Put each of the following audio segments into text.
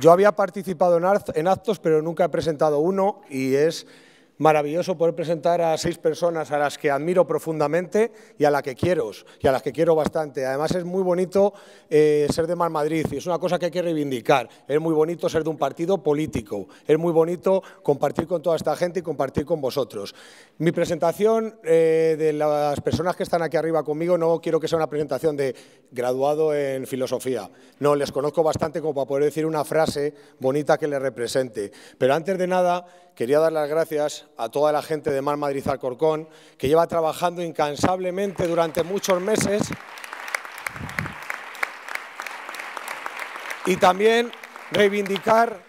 Yo había participado en actos, pero nunca he presentado uno y es maravilloso poder presentar a seis personas a las que admiro profundamente y a las que quiero, y a las que quiero bastante. Además es muy bonito eh, ser de Malmadrid... Madrid y es una cosa que hay que reivindicar. Es muy bonito ser de un partido político, es muy bonito compartir con toda esta gente y compartir con vosotros. Mi presentación eh, de las personas que están aquí arriba conmigo no quiero que sea una presentación de graduado en filosofía. No, les conozco bastante como para poder decir una frase bonita que les represente. Pero antes de nada quería dar las gracias a toda la gente de Mar Madrid Alcorcón, que lleva trabajando incansablemente durante muchos meses. Y también reivindicar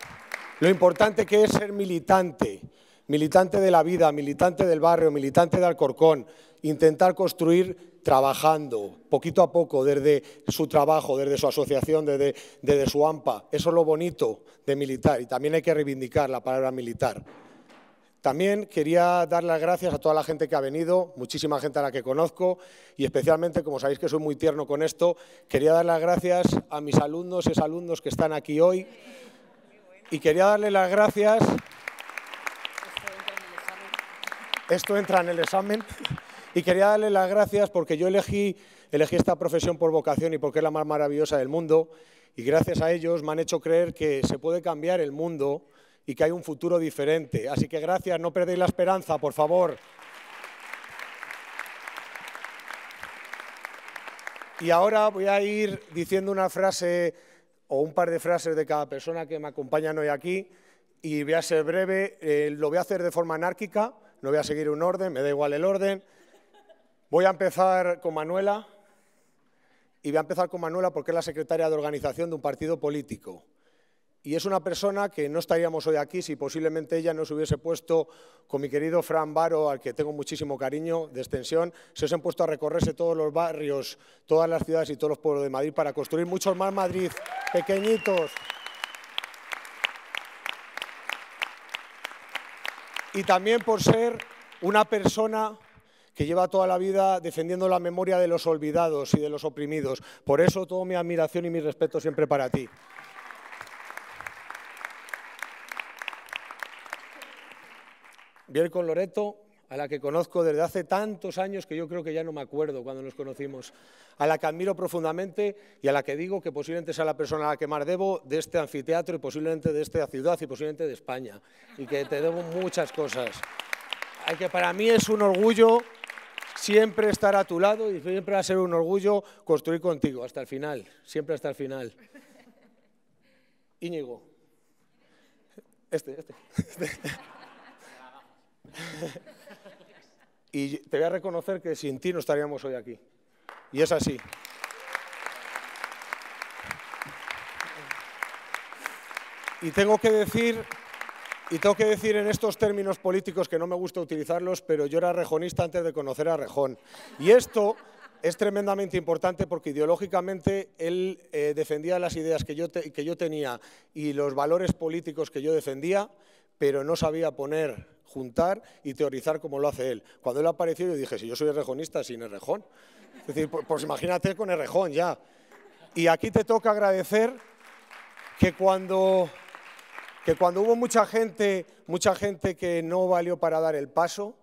lo importante que es ser militante, militante de la vida, militante del barrio, militante de Alcorcón, intentar construir trabajando, poquito a poco, desde su trabajo, desde su asociación, desde, desde su AMPA. Eso es lo bonito de militar y también hay que reivindicar la palabra militar. También quería dar las gracias a toda la gente que ha venido, muchísima gente a la que conozco y especialmente, como sabéis que soy muy tierno con esto, quería dar las gracias a mis alumnos y alumnos que están aquí hoy y quería darle las gracias... Esto entra en el examen. Y quería darle las gracias porque yo elegí esta profesión por vocación y porque es la más maravillosa del mundo. Y gracias a ellos me han hecho creer que se puede cambiar el mundo y que hay un futuro diferente. Así que gracias, no perdéis la esperanza, por favor. Y ahora voy a ir diciendo una frase o un par de frases de cada persona que me acompañan hoy aquí y voy a ser breve, eh, lo voy a hacer de forma anárquica, no voy a seguir un orden, me da igual el orden. Voy a empezar con Manuela y voy a empezar con Manuela porque es la secretaria de organización de un partido político y es una persona que no estaríamos hoy aquí si posiblemente ella no se hubiese puesto con mi querido Fran Baro, al que tengo muchísimo cariño de extensión, se hubiesen puesto a recorrerse todos los barrios, todas las ciudades y todos los pueblos de Madrid para construir muchos más Madrid pequeñitos. Y también por ser una persona que lleva toda la vida defendiendo la memoria de los olvidados y de los oprimidos. Por eso toda mi admiración y mi respeto siempre para ti. Viene con Loreto, a la que conozco desde hace tantos años que yo creo que ya no me acuerdo cuando nos conocimos, a la que admiro profundamente y a la que digo que posiblemente sea la persona a la que más debo de este anfiteatro y posiblemente de esta ciudad y posiblemente de España, y que te debo muchas cosas. hay que para mí es un orgullo siempre estar a tu lado y siempre va a ser un orgullo construir contigo hasta el final, siempre hasta el final. Íñigo. este. este. y te voy a reconocer que sin ti no estaríamos hoy aquí. Y es así. Y tengo que decir y tengo que decir en estos términos políticos que no me gusta utilizarlos, pero yo era rejonista antes de conocer a Rejón. Y esto es tremendamente importante porque ideológicamente él eh, defendía las ideas que yo tenía y los valores políticos que yo defendía, pero no sabía poner juntar y teorizar como lo hace él. Cuando él apareció yo dije, si yo soy errejonista, sin errejón. Es decir, pues imagínate con errejón ya. Y aquí te toca agradecer que cuando, que cuando hubo mucha gente, mucha gente que no valió para dar el paso,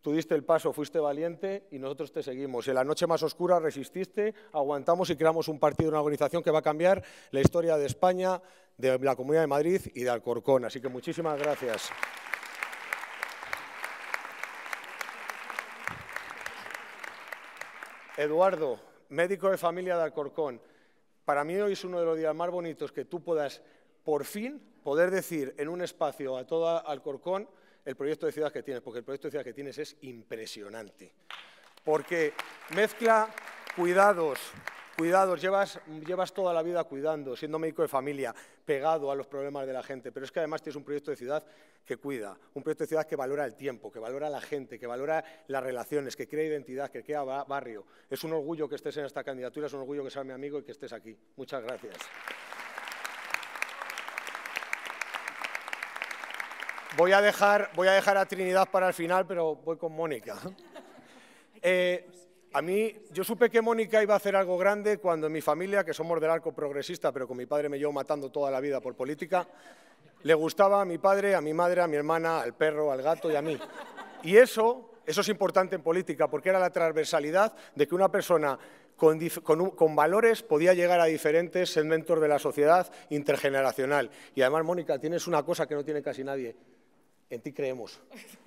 tú diste el paso, fuiste valiente y nosotros te seguimos. En la noche más oscura resististe, aguantamos y creamos un partido, una organización que va a cambiar la historia de España, de la Comunidad de Madrid y de Alcorcón. Así que muchísimas gracias. Eduardo, médico de familia de Alcorcón, para mí hoy es uno de los días más bonitos que tú puedas por fin poder decir en un espacio a toda Alcorcón el proyecto de ciudad que tienes, porque el proyecto de ciudad que tienes es impresionante, porque mezcla cuidados, Cuidados, llevas, llevas toda la vida cuidando, siendo médico de familia, pegado a los problemas de la gente, pero es que además tienes un proyecto de ciudad que cuida, un proyecto de ciudad que valora el tiempo, que valora la gente, que valora las relaciones, que crea identidad, que crea barrio. Es un orgullo que estés en esta candidatura, es un orgullo que seas mi amigo y que estés aquí. Muchas gracias. Voy a dejar, voy a, dejar a Trinidad para el final, pero voy con Mónica. Eh, a mí, yo supe que Mónica iba a hacer algo grande cuando en mi familia, que somos del arco progresista, pero con mi padre me llevó matando toda la vida por política, le gustaba a mi padre, a mi madre, a mi hermana, al perro, al gato y a mí. Y eso, eso es importante en política, porque era la transversalidad de que una persona con, con, valores podía llegar a diferentes segmentos de la sociedad intergeneracional. Y además, Mónica, tienes una cosa que no tiene casi nadie, en ti creemos.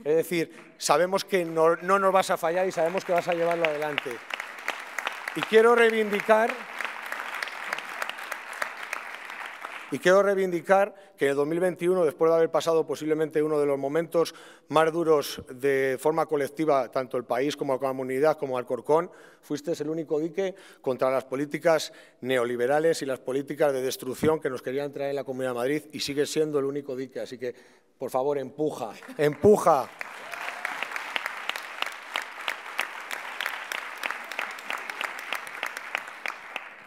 Es decir, sabemos que no, nos vas a fallar y sabemos que vas a llevarlo adelante. Y quiero reivindicar Y quiero reivindicar que en el 2021, después de haber pasado posiblemente uno de los momentos más duros de forma colectiva, tanto el país como la comunidad, como Alcorcón, fuiste el único dique contra las políticas neoliberales y las políticas de destrucción que nos querían traer en la Comunidad de Madrid y sigue siendo el único dique. Así que, por favor, empuja, empuja.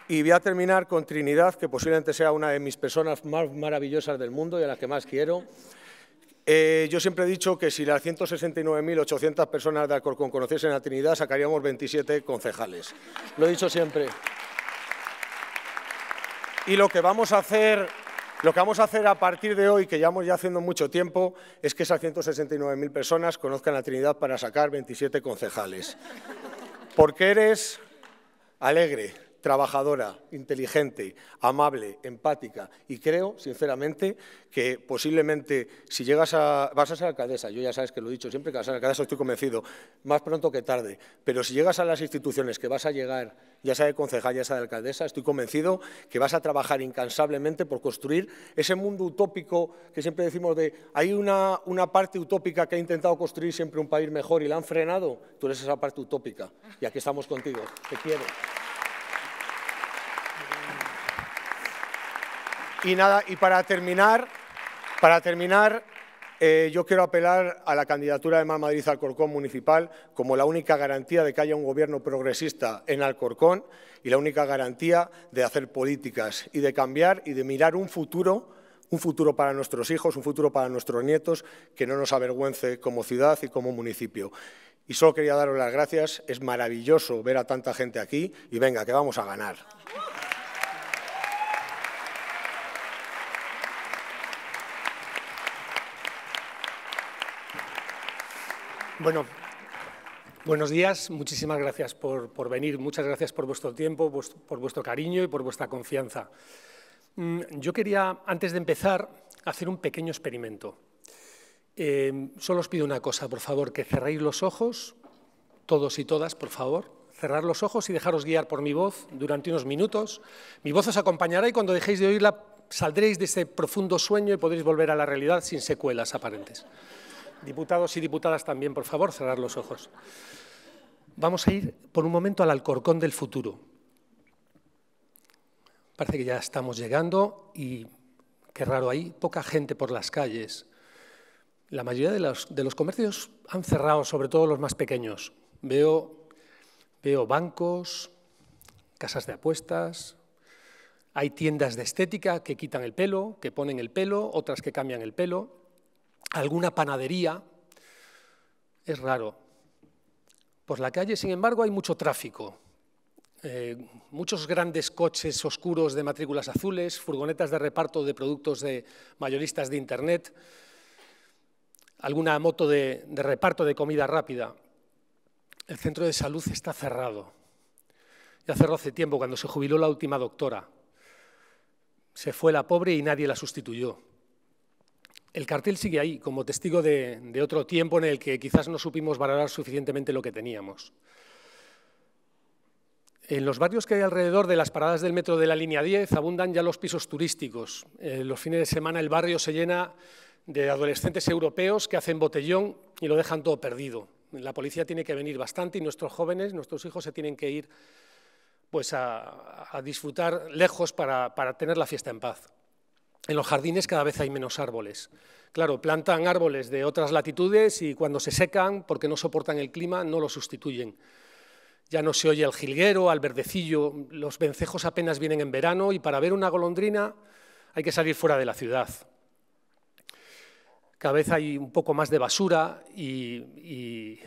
Y voy a terminar con Trinidad, que posiblemente sea una de mis personas más maravillosas del mundo y a las que más quiero. Eh, yo siempre he dicho que si las 169.800 personas de Alcorcón conociesen a Trinidad, sacaríamos 27 concejales. Lo he dicho siempre. Y lo que vamos a hacer lo que vamos a hacer a partir de hoy, que llevamos ya haciendo mucho tiempo, es que esas 169.000 personas conozcan a Trinidad para sacar 27 concejales. Porque eres alegre, trabajadora, inteligente, amable, empática y creo, sinceramente, que posiblemente si llegas a... vas a ser alcaldesa, yo ya sabes que lo he dicho siempre que vas a ser alcaldesa estoy convencido, más pronto que tarde, pero si llegas a las instituciones que vas a llegar, ya sea de concejal, ya sea de alcaldesa, estoy convencido que vas a trabajar incansablemente por construir ese mundo utópico que siempre decimos de hay una, una parte utópica que ha intentado construir siempre un país mejor y la han frenado, tú eres esa parte utópica y aquí estamos contigo, te quiero. Y nada, y para terminar, para terminar, eh, yo quiero apelar a la candidatura de Más Madrid Alcorcón Municipal como la única garantía de que haya un gobierno progresista en Alcorcón y la única garantía de hacer políticas y de cambiar y de mirar un futuro un futuro para nuestros hijos, un futuro para nuestros nietos, que no nos avergüence como ciudad y como municipio. Y solo quería daros las gracias, es maravilloso ver a tanta gente aquí y venga, que vamos a ganar. Bueno, buenos días, muchísimas gracias por, venir, muchas gracias por vuestro tiempo, por vuestro cariño y por vuestra confianza. Mm, yo quería, antes de empezar, hacer un pequeño experimento. Em, solo os pido una cosa, por favor, que cerréis los ojos, todos y todas, por favor. Cerrar los ojos y dejaros guiar por mi voz durante unos minutos. Mi voz os acompañará y cuando dejéis de oírla saldréis de ese profundo sueño y podréis volver a la realidad sin secuelas aparentes. Diputados y diputadas también, por favor, cerrar los ojos. Vamos a ir por un momento al Alcorcón del futuro. Parece que ya estamos llegando y qué raro hay poca gente por las calles. La mayoría de los, comercios han cerrado, sobre todo los más pequeños. veo bancos, casas de apuestas, hay tiendas de estética que quitan el pelo, que ponen el pelo, otras que cambian el pelo alguna panadería, es raro. Por la calle, sin embargo, hay mucho tráfico. Eh, muchos grandes coches oscuros de matrículas azules, furgonetas de reparto de productos de mayoristas de Internet, alguna moto de, de reparto de comida rápida. El centro de salud está cerrado. Ya cerró hace tiempo, cuando se jubiló la última doctora. Se fue la pobre y nadie la sustituyó el cartel sigue ahí, como testigo de, otro tiempo en el que quizás no supimos valorar suficientemente lo que teníamos. En los barrios que hay alrededor de las paradas del metro de la línea 10 abundan ya los pisos turísticos. Eh, los fines de semana el barrio se llena de adolescentes europeos que hacen botellón y lo dejan todo perdido. La policía tiene que venir bastante y nuestros jóvenes, nuestros hijos se tienen que ir pues, a, disfrutar lejos para tener la fiesta en paz en los jardines cada vez hay menos árboles. Claro, plantan árboles de otras latitudes y cuando se secan, porque no soportan el clima, no los sustituyen. Ya no se oye al jilguero, al verdecillo, los vencejos apenas vienen en verano y para ver una golondrina hay que salir fuera de la ciudad. Cada vez hay un poco más de basura y,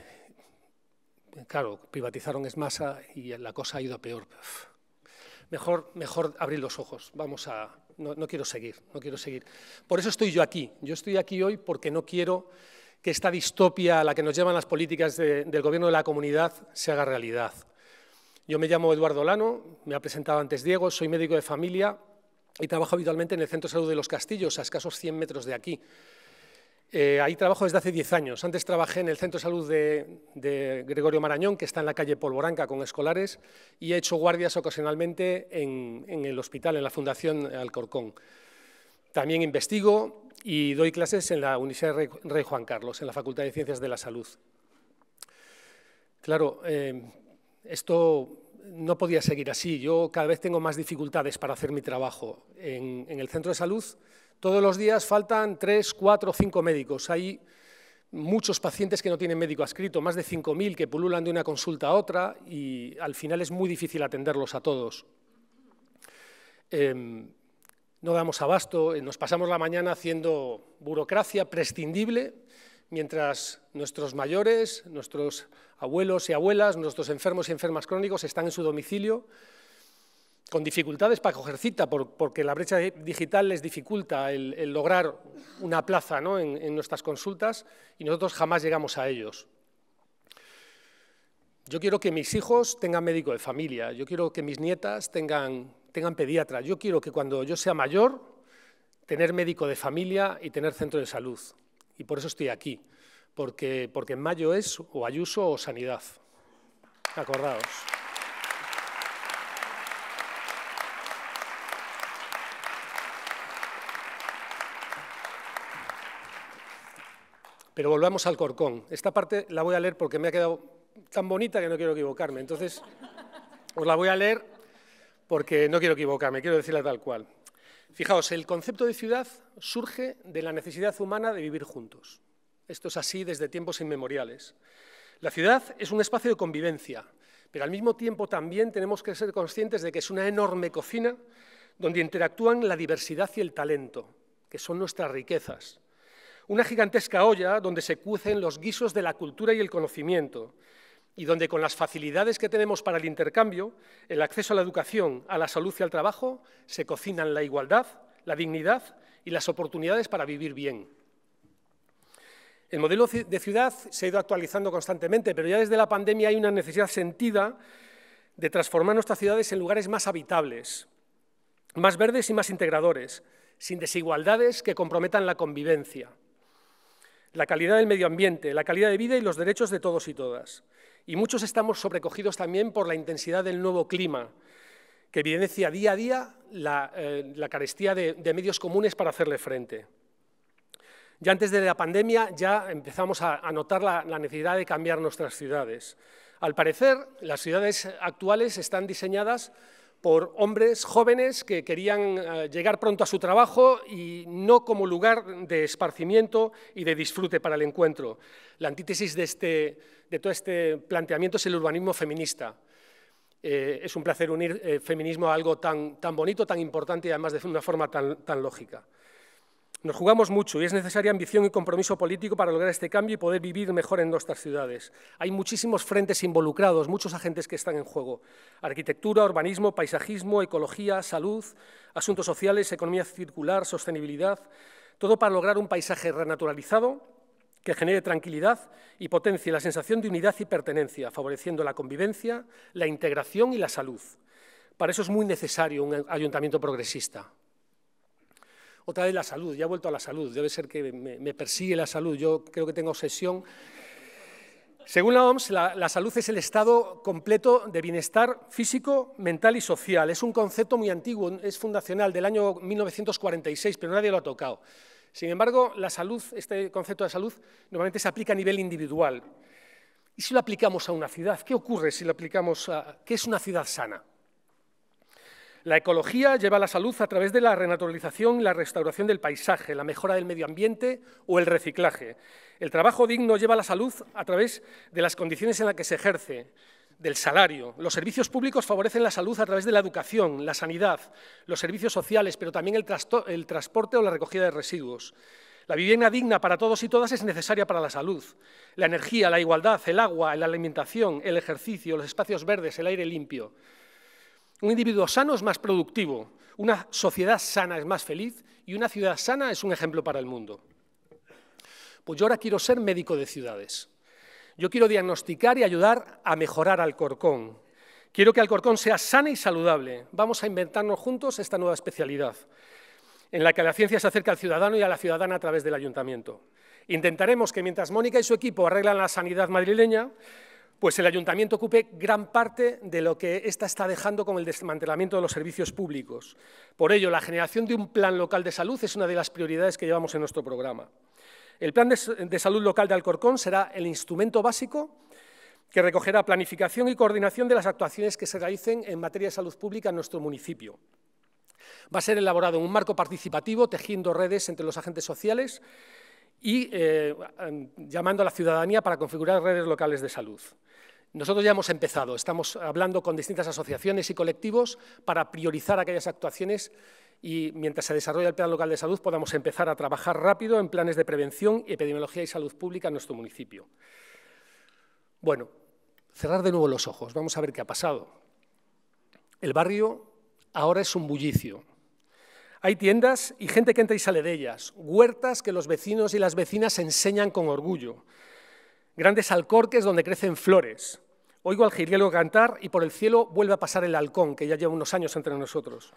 claro, privatizaron Esmasa y la cosa ha ido a peor. Mejor, mejor abrir los ojos, vamos a, no, quiero seguir, no quiero seguir. Por eso estoy yo aquí. Yo estoy aquí hoy porque no quiero que esta distopia a la que nos llevan las políticas del gobierno de la comunidad se haga realidad. Yo me llamo Eduardo Lano, me ha presentado antes Diego, soy médico de familia y trabajo habitualmente en el Centro de Salud de Los Castillos, a escasos 100 metros de aquí. Eh, ahí trabajo desde hace 10 años. Antes trabajé en el Centro de Salud de, Gregorio Marañón, que está en la calle Polvoranca con escolares, y he hecho guardias ocasionalmente en, el hospital, en la Fundación Alcorcón. También investigo y doy clases en la Universidad Rey, Rey Juan Carlos, en la Facultad de Ciencias de la Salud. Claro, eh, esto no podía seguir así. Yo cada vez tengo más dificultades para hacer mi trabajo. En, el centro de salud todos los días faltan tres, cuatro, cinco médicos. Hay muchos pacientes que no tienen médico adscrito, más de 5.000 que pululan de una consulta a otra y al final es muy difícil atenderlos a todos. Em, no damos abasto, eh, nos pasamos la mañana haciendo burocracia prescindible mientras nuestros mayores, nuestros abuelos y abuelas, nuestros enfermos y enfermas crónicos están en su domicilio, con dificultades para coger cita, porque la brecha digital les dificulta el, lograr una plaza en, nuestras consultas y nosotros jamás llegamos a ellos. Yo quiero que mis hijos tengan médico de familia, yo quiero que mis nietas tengan, tengan pediatra, yo quiero que cuando yo sea mayor, tener médico de familia y tener centro de salud y por eso estoy aquí, porque, porque en mayo es o Ayuso o Sanidad. Acordaos. Pero volvamos al Corcón. Esta parte la voy a leer porque me ha quedado tan bonita que no quiero equivocarme. Entonces, os la voy a leer porque no quiero equivocarme, quiero decirla tal cual. Fijaos, el concepto de ciudad surge de la necesidad humana de vivir juntos. Esto es así desde tiempos inmemoriales. La ciudad es un espacio de convivencia, pero al mismo tiempo también tenemos que ser conscientes de que es una enorme cocina donde interactúan la diversidad y el talento, que son nuestras riquezas. Una gigantesca olla donde se cuecen los guisos de la cultura y el conocimiento, y donde con las facilidades que tenemos para el intercambio, el acceso a la educación, a la salud y al trabajo, se cocinan la igualdad, la dignidad y las oportunidades para vivir bien. El modelo de ciudad se ha ido actualizando constantemente, pero ya desde la pandemia hay una necesidad sentida de transformar nuestras ciudades en lugares más habitables, más verdes y más integradores, sin desigualdades que comprometan la convivencia, la calidad del medio ambiente, la calidad de vida y los derechos de todos y todas y muchos estamos sobrecogidos también por la intensidad del nuevo clima, que evidencia día a día la, eh, carestía de, medios comunes para hacerle frente. Ya antes de la pandemia ya empezamos a, notar la, la necesidad de cambiar nuestras ciudades. Al parecer, las ciudades actuales están diseñadas por hombres jóvenes que querían eh, llegar pronto a su trabajo y no como lugar de esparcimiento y de disfrute para el encuentro. La antítesis de este de todo este planteamiento es el urbanismo feminista. Eh, es un placer unir eh, feminismo a algo tan, tan, bonito, tan importante y además de una forma tan, tan lógica. Nos jugamos mucho y es necesaria ambición y compromiso político para lograr este cambio y poder vivir mejor en nuestras ciudades. Hay muchísimos frentes involucrados, muchos agentes que están en juego. Arquitectura, urbanismo, paisajismo, ecología, salud, asuntos sociales, economía circular, sostenibilidad. Todo para lograr un paisaje renaturalizado que genere tranquilidad y potencie la sensación de unidad y pertenencia, favoreciendo la convivencia, la integración y la salud. Para eso es muy necesario un ayuntamiento progresista. Otra vez la salud, ya he vuelto a la salud, debe ser que me, persigue la salud, yo creo que tengo obsesión. Según la OMS, la salud es el estado completo de bienestar físico, mental y social. Es un concepto muy antiguo, es fundacional del año 1946, pero nadie lo ha tocado. Sin embargo, la salud, este concepto de salud normalmente se aplica a nivel individual. ¿Y si lo aplicamos a una ciudad? ¿Qué ocurre si lo aplicamos a qué es una ciudad sana? La ecología lleva la salud a través de la renaturalización y la restauración del paisaje, la mejora del medio ambiente o el reciclaje. El trabajo digno lleva la salud a través de las condiciones en las que se ejerce, del salario. Los servicios públicos favorecen la salud a través de la educación, la sanidad, los servicios sociales, pero también el, transporte o la recogida de residuos. La vivienda digna para todos y todas es necesaria para la salud. La energía, la igualdad, el agua, la alimentación, el ejercicio, los espacios verdes, el aire limpio. Un individuo sano es más productivo, una sociedad sana es más feliz y una ciudad sana es un ejemplo para el mundo. Pues yo ahora quiero ser médico de ciudades. Yo quiero diagnosticar y ayudar a mejorar Alcorcón. Quiero que Alcorcón sea sana y saludable. Vamos a inventarnos juntos esta nueva especialidad, en la que la ciencia se acerca al ciudadano y a la ciudadana a través del ayuntamiento. Intentaremos que mientras Mónica y su equipo arreglan la sanidad madrileña, pues el ayuntamiento ocupe gran parte de lo que ésta está dejando con el desmantelamiento de los servicios públicos. Por ello, la generación de un plan local de salud es una de las prioridades que llevamos en nuestro programa. El Plan de, Salud Local de Alcorcón será el instrumento básico que recogerá planificación y coordinación de las actuaciones que se realicen en materia de salud pública en nuestro municipio. Va a ser elaborado en un marco participativo, tejiendo redes entre los agentes sociales y eh, llamando a la ciudadanía para configurar redes locales de salud. Nosotros ya hemos empezado, estamos hablando con distintas asociaciones y colectivos para priorizar aquellas actuaciones y mientras se desarrolla el Plan Local de Salud podamos empezar a trabajar rápido en planes de prevención, epidemiología y salud pública en nuestro municipio. Bueno, cerrar de nuevo los ojos, vamos a ver qué ha pasado. El barrio ahora es un bullicio. Hay tiendas y gente que entra y sale de ellas, huertas que los vecinos y las vecinas enseñan con orgullo, grandes alcorques donde crecen flores. Oigo al jirielo cantar y por el cielo vuelve a pasar el halcón, que ya lleva unos años entre nosotros.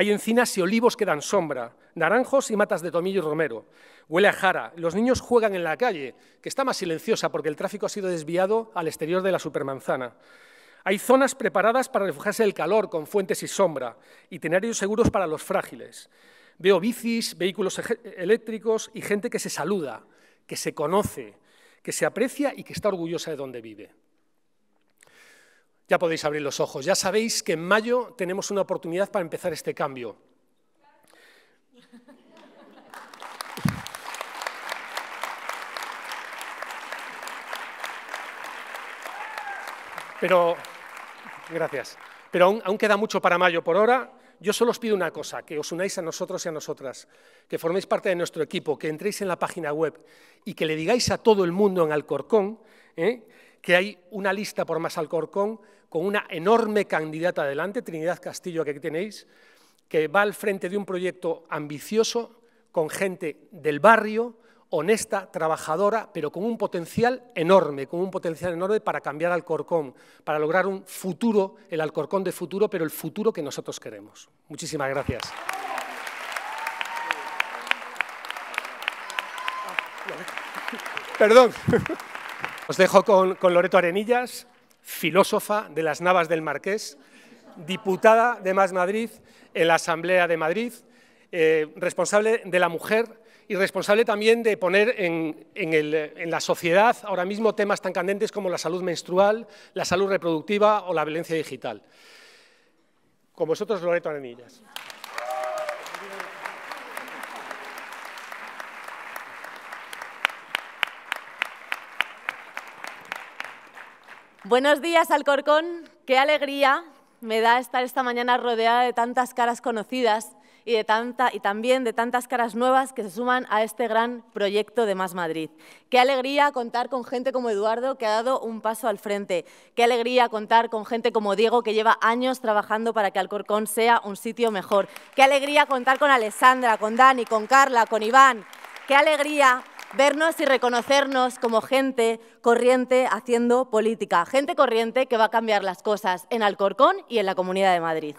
Hay encinas y olivos que dan sombra, naranjos y matas de tomillo y romero. Huele a jara. Los niños juegan en la calle, que está más silenciosa porque el tráfico ha sido desviado al exterior de la supermanzana. Hay zonas preparadas para refugiarse del calor con fuentes y sombra, itinerarios seguros para los frágiles. Veo bicis, vehículos eléctricos y gente que se saluda, que se conoce, que se aprecia y que está orgullosa de donde vive. Ya podéis abrir los ojos. Ya sabéis que en mayo tenemos una oportunidad para empezar este cambio. Pero, gracias. Pero aún, queda mucho para mayo por ahora. Yo solo os pido una cosa, que os unáis a nosotros y a nosotras, que forméis parte de nuestro equipo, que entréis en la página web y que le digáis a todo el mundo en Alcorcón ¿eh? que hay una lista por más Alcorcón con una enorme candidata adelante, Trinidad Castillo, que aquí tenéis, que va al frente de un proyecto ambicioso con gente del barrio, honesta, trabajadora, pero con un potencial enorme, con un potencial enorme para cambiar Alcorcón, para lograr un futuro, el Alcorcón de futuro, pero el futuro que nosotros queremos. Muchísimas gracias. Perdón. Os dejo con, Loreto Arenillas, filósofa de las Navas del Marqués, diputada de Más Madrid en la Asamblea de Madrid, eh, responsable de la mujer y responsable también de poner en, en, la sociedad ahora mismo temas tan candentes como la salud menstrual, la salud reproductiva o la violencia digital. Con vosotros, Loreto Arenillas. Buenos días, Alcorcón. Qué alegría me da estar esta mañana rodeada de tantas caras conocidas y, de tanta, y también de tantas caras nuevas que se suman a este gran proyecto de Más Madrid. Qué alegría contar con gente como Eduardo, que ha dado un paso al frente. Qué alegría contar con gente como Diego, que lleva años trabajando para que Alcorcón sea un sitio mejor. Qué alegría contar con Alessandra, con Dani, con Carla, con Iván. Qué alegría vernos y reconocernos como gente corriente haciendo política, gente corriente que va a cambiar las cosas en Alcorcón y en la Comunidad de Madrid.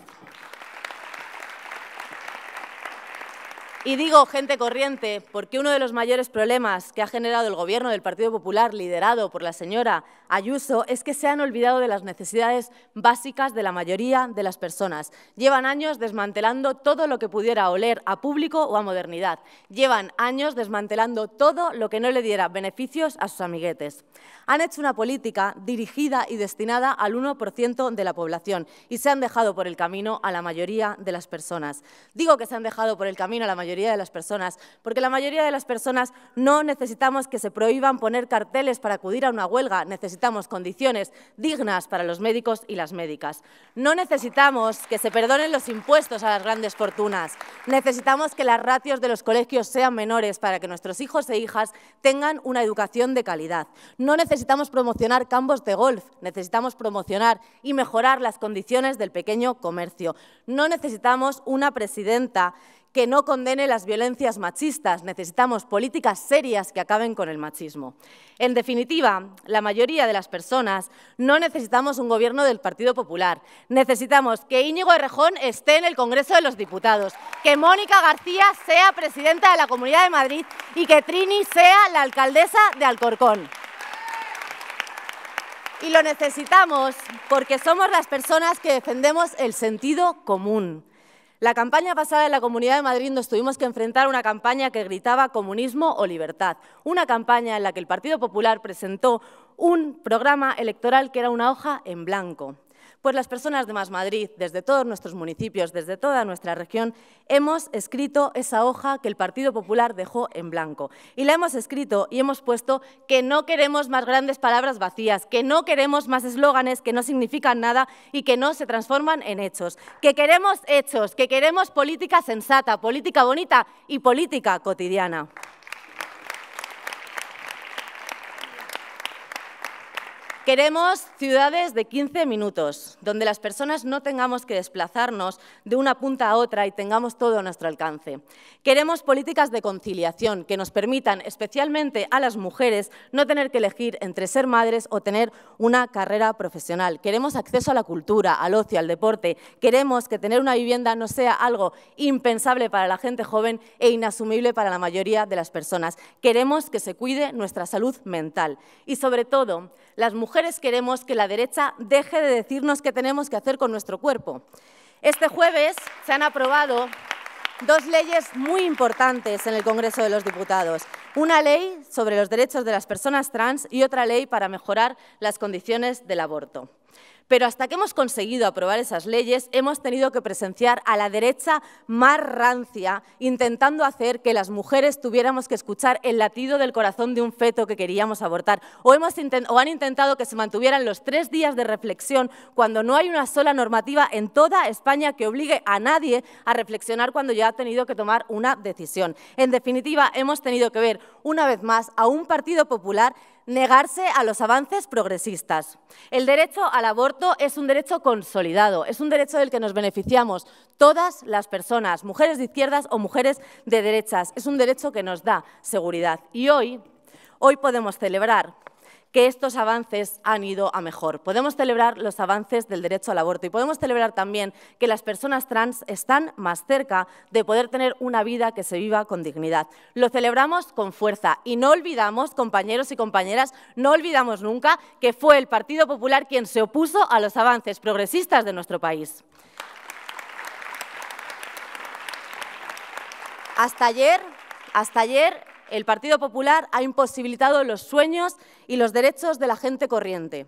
Y digo gente corriente porque uno de los mayores problemas que ha generado el gobierno del Partido Popular, liderado por la señora Ayuso, es que se han olvidado de las necesidades básicas de la mayoría de las personas. Llevan años desmantelando todo lo que pudiera oler a público o a modernidad. Llevan años desmantelando todo lo que no le diera beneficios a sus amiguetes. Han hecho una política dirigida y destinada al 1% de la población y se han dejado por el camino a la mayoría de las personas. Digo que se han dejado por el camino a la mayoría de las personas, porque la mayoría de las personas no necesitamos que se prohíban poner carteles para acudir a una huelga, necesitamos condiciones dignas para los médicos y las médicas. No necesitamos que se perdonen los impuestos a las grandes fortunas, necesitamos que las ratios de los colegios sean menores para que nuestros hijos e hijas tengan una educación de calidad. No necesitamos promocionar campos de golf, necesitamos promocionar y mejorar las condiciones del pequeño comercio. No necesitamos una presidenta que no condene las violencias machistas. Necesitamos políticas serias que acaben con el machismo. En definitiva, la mayoría de las personas no necesitamos un gobierno del Partido Popular. Necesitamos que Íñigo Errejón esté en el Congreso de los Diputados, que Mónica García sea presidenta de la Comunidad de Madrid y que Trini sea la alcaldesa de Alcorcón. Y lo necesitamos porque somos las personas que defendemos el sentido común. La campaña pasada en la Comunidad de Madrid nos tuvimos que enfrentar a una campaña que gritaba comunismo o libertad, una campaña en la que el Partido Popular presentó un programa electoral que era una hoja en blanco. Pues las personas de Más Madrid, desde todos nuestros municipios, desde toda nuestra región, hemos escrito esa hoja que el Partido Popular dejó en blanco. Y la hemos escrito y hemos puesto que no queremos más grandes palabras vacías, que no queremos más eslóganes que no significan nada y que no se transforman en hechos. Que queremos hechos, que queremos política sensata, política bonita y política cotidiana. Queremos ciudades de 15 minutos, donde las personas no tengamos que desplazarnos de una punta a otra y tengamos todo a nuestro alcance. Queremos políticas de conciliación que nos permitan, especialmente a las mujeres, no tener que elegir entre ser madres o tener una carrera profesional. Queremos acceso a la cultura, al ocio, al deporte. Queremos que tener una vivienda no sea algo impensable para la gente joven e inasumible para la mayoría de las personas. Queremos que se cuide nuestra salud mental y, sobre todo, las mujeres queremos que la derecha deje de decirnos qué tenemos que hacer con nuestro cuerpo. Este jueves se han aprobado dos leyes muy importantes en el Congreso de los Diputados. Una ley sobre los derechos de las personas trans y otra ley para mejorar las condiciones del aborto. Pero hasta que hemos conseguido aprobar esas leyes, hemos tenido que presenciar a la derecha más rancia intentando hacer que las mujeres tuviéramos que escuchar el latido del corazón de un feto que queríamos abortar. O, o han intentado que se mantuvieran los tres días de reflexión cuando no hay una sola normativa en toda España que obligue a nadie a reflexionar cuando ya ha tenido que tomar una decisión. En definitiva, hemos tenido que ver una vez más a un Partido Popular negarse a los avances progresistas. El derecho al aborto es un derecho consolidado, es un derecho del que nos beneficiamos todas las personas, mujeres de izquierdas o mujeres de derechas. Es un derecho que nos da seguridad. Y hoy, hoy podemos celebrar que estos avances han ido a mejor. Podemos celebrar los avances del derecho al aborto y podemos celebrar también que las personas trans están más cerca de poder tener una vida que se viva con dignidad. Lo celebramos con fuerza y no olvidamos, compañeros y compañeras, no olvidamos nunca que fue el Partido Popular quien se opuso a los avances progresistas de nuestro país. Hasta ayer, hasta ayer el Partido Popular ha imposibilitado los sueños y los derechos de la gente corriente.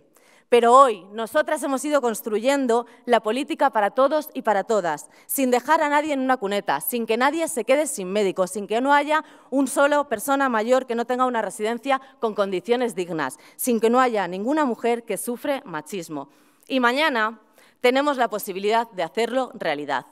Pero hoy nosotras hemos ido construyendo la política para todos y para todas, sin dejar a nadie en una cuneta, sin que nadie se quede sin médico, sin que no haya un solo persona mayor que no tenga una residencia con condiciones dignas, sin que no haya ninguna mujer que sufre machismo. Y mañana tenemos la posibilidad de hacerlo realidad.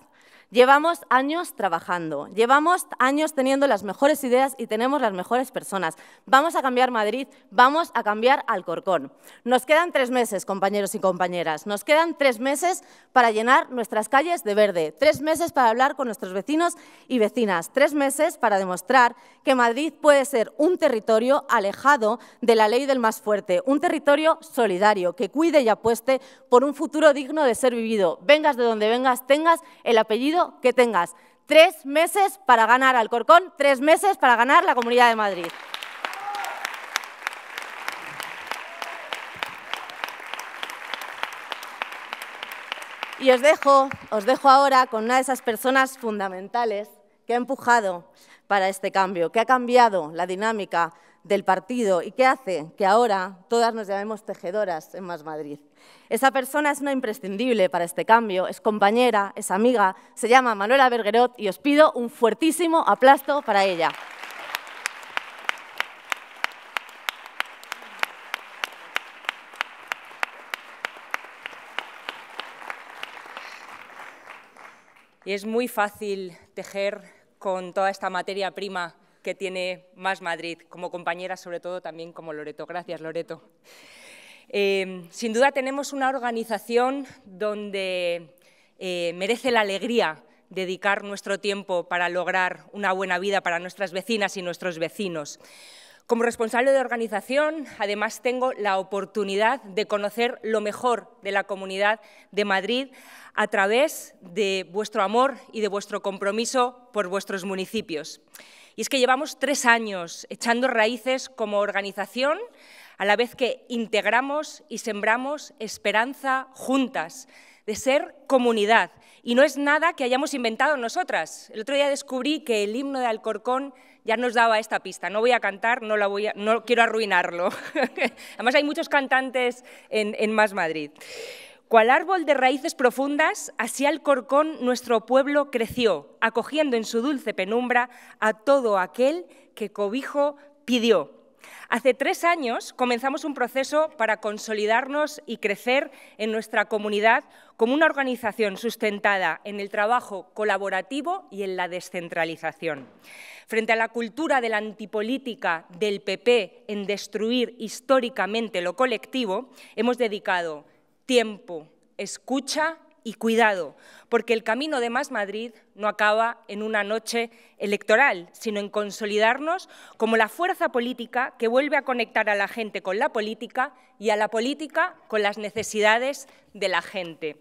Llevamos años trabajando, llevamos años teniendo las mejores ideas y tenemos las mejores personas. Vamos a cambiar Madrid, vamos a cambiar Alcorcón. Nos quedan tres meses, compañeros y compañeras. Nos quedan tres meses para llenar nuestras calles de verde, tres meses para hablar con nuestros vecinos y vecinas, tres meses para demostrar que Madrid puede ser un territorio alejado de la ley del más fuerte, un territorio solidario que cuide y apueste por un futuro digno de ser vivido. Vengas de donde vengas, tengas el apellido que tengas tres meses para ganar al Corcón, tres meses para ganar la Comunidad de Madrid. Y os dejo, os dejo ahora con una de esas personas fundamentales que ha empujado para este cambio, que ha cambiado la dinámica del partido y que hace que ahora todas nos llamemos tejedoras en Más Madrid. Esa persona es no imprescindible para este cambio, es compañera, es amiga, se llama Manuela Berguerot y os pido un fuertísimo aplauso para ella. Y es muy fácil tejer con toda esta materia prima que tiene Más Madrid, como compañera sobre todo también como Loreto. Gracias, Loreto. Eh, sin duda tenemos una organización donde eh, merece la alegría dedicar nuestro tiempo para lograr una buena vida para nuestras vecinas y nuestros vecinos. Como responsable de organización, además tengo la oportunidad de conocer lo mejor de la Comunidad de Madrid a través de vuestro amor y de vuestro compromiso por vuestros municipios. Y es que llevamos tres años echando raíces como organización, a la vez que integramos y sembramos esperanza juntas, de ser comunidad. Y no es nada que hayamos inventado nosotras. El otro día descubrí que el himno de Alcorcón ya nos daba esta pista. No voy a cantar, no, la voy no quiero arruinarlo. Además hay muchos cantantes en, en Más Madrid. Cual árbol de raíces profundas, así corcón nuestro pueblo creció, acogiendo en su dulce penumbra a todo aquel que cobijo pidió. Hace tres años comenzamos un proceso para consolidarnos y crecer en nuestra comunidad como una organización sustentada en el trabajo colaborativo y en la descentralización. Frente a la cultura de la antipolítica del PP en destruir históricamente lo colectivo, hemos dedicado tiempo, escucha y cuidado, porque el camino de Más Madrid no acaba en una noche electoral, sino en consolidarnos como la fuerza política que vuelve a conectar a la gente con la política y a la política con las necesidades de la gente.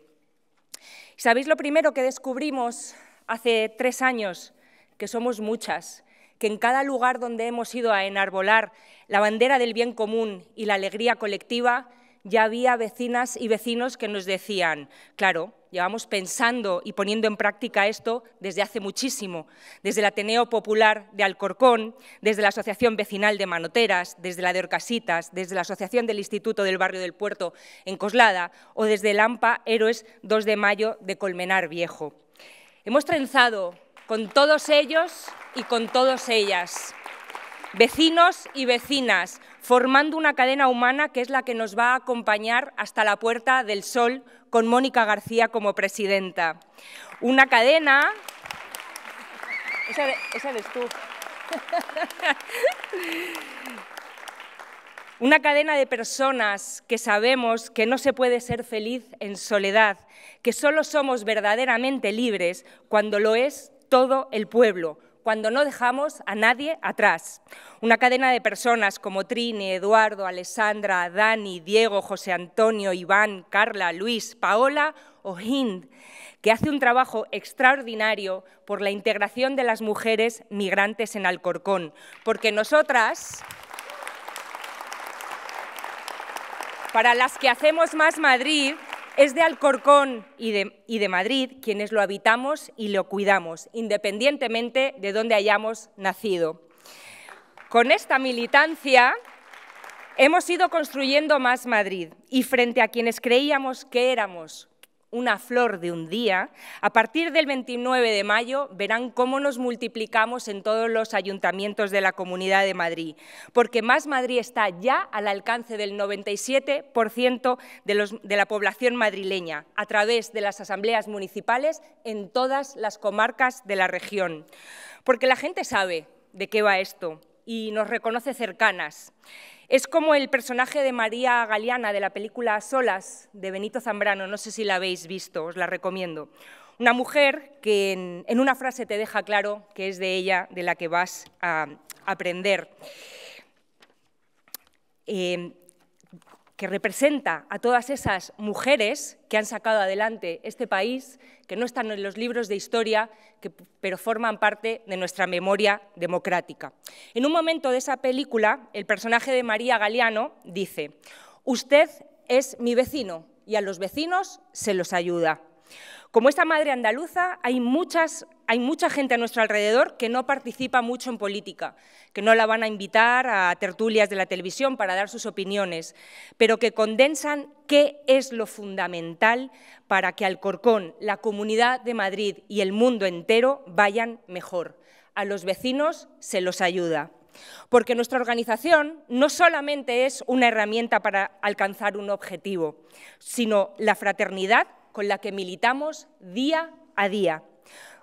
¿Sabéis lo primero que descubrimos hace tres años? Que somos muchas, que en cada lugar donde hemos ido a enarbolar la bandera del bien común y la alegría colectiva, ya había vecinas y vecinos que nos decían, claro, llevamos pensando y poniendo en práctica esto desde hace muchísimo, desde el Ateneo Popular de Alcorcón, desde la Asociación Vecinal de Manoteras, desde la de Orcasitas, desde la Asociación del Instituto del Barrio del Puerto en Coslada o desde el AMPA Héroes 2 de Mayo de Colmenar Viejo. Hemos trenzado con todos ellos y con todas ellas, vecinos y vecinas, formando una cadena humana que es la que nos va a acompañar hasta la Puerta del Sol con Mónica García como presidenta. Una cadena... tú. Una cadena de personas que sabemos que no se puede ser feliz en soledad, que solo somos verdaderamente libres cuando lo es todo el pueblo, cuando no dejamos a nadie atrás. Una cadena de personas como Trini, Eduardo, Alessandra, Dani, Diego, José Antonio, Iván, Carla, Luis, Paola o Hind, que hace un trabajo extraordinario por la integración de las mujeres migrantes en Alcorcón, porque nosotras... Para las que hacemos más Madrid, es de Alcorcón y de, Madrid quienes lo habitamos y lo cuidamos, independientemente de dónde hayamos nacido. Con esta militancia hemos ido construyendo más Madrid y frente a quienes creíamos que éramos una flor de un día, a partir del 29 de mayo verán cómo nos multiplicamos en todos los ayuntamientos de la Comunidad de Madrid, porque Más Madrid está ya al alcance del 97% de, de la población madrileña, a través de las asambleas municipales en todas las comarcas de la región. Porque la gente sabe de qué va esto y nos reconoce cercanas. Es como el personaje de María Galeana de la película Solas de Benito Zambrano, no sé si la habéis visto, os la recomiendo. Una mujer que en, una frase te deja claro que es de ella de la que vas a aprender. Eh, que representa a todas esas mujeres que han sacado adelante este país, que no están en los libros de historia, que, pero forman parte de nuestra memoria democrática. En un momento de esa película, el personaje de María Galeano dice, usted es mi vecino y a los vecinos se los ayuda. Como esta madre andaluza, hay muchas hay mucha gente a nuestro alrededor que no participa mucho en política, que no la van a invitar a tertulias de la televisión para dar sus opiniones, pero que condensan qué es lo fundamental para que Alcorcón, la Comunidad de Madrid y el mundo entero vayan mejor. A los vecinos se los ayuda. Porque nuestra organización no solamente es una herramienta para alcanzar un objetivo, sino la fraternidad con la que militamos día a día.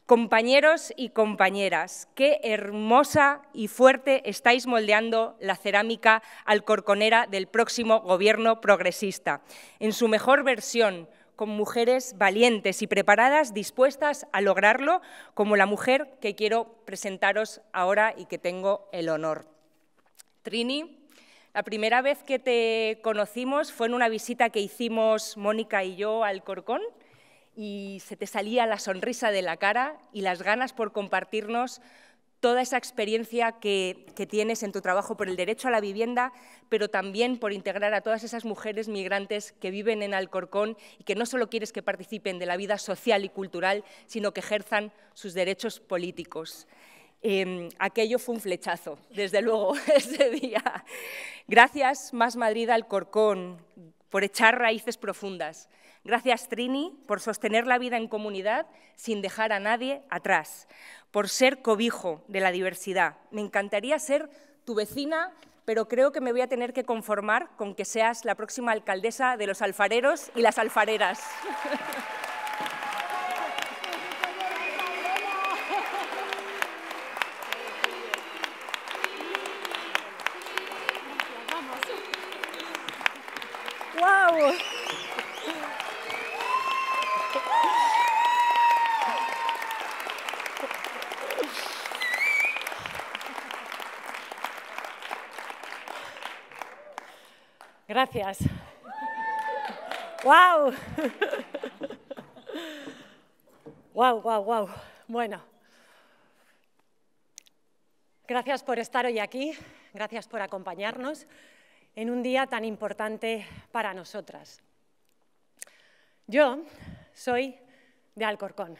Compañeros y compañeras, qué hermosa y fuerte estáis moldeando la cerámica corconera del próximo gobierno progresista, en su mejor versión, con mujeres valientes y preparadas, dispuestas a lograrlo, como la mujer que quiero presentaros ahora y que tengo el honor. Trini, la primera vez que te conocimos fue en una visita que hicimos Mónica y yo al Corcón y se te salía la sonrisa de la cara y las ganas por compartirnos toda esa experiencia que, tienes en tu trabajo por el derecho a la vivienda, pero también por integrar a todas esas mujeres migrantes que viven en Alcorcón y que no solo quieres que participen de la vida social y cultural, sino que ejerzan sus derechos políticos. Em, aquello fue un flechazo, desde luego, ese día. Gracias, Más Madrid Alcorcón, por echar raíces profundas. Gracias, Trini, por sostener la vida en comunidad sin dejar a nadie atrás, por ser cobijo de la diversidad. Me encantaría ser tu vecina, pero creo que me voy a tener que conformar con que seas la próxima alcaldesa de los alfareros y las alfareras. Gracias. ¡Wow! ¡Wow, wow, wow! Bueno, gracias por estar hoy aquí, gracias por acompañarnos en un día tan importante para nosotras. Yo soy de Alcorcón.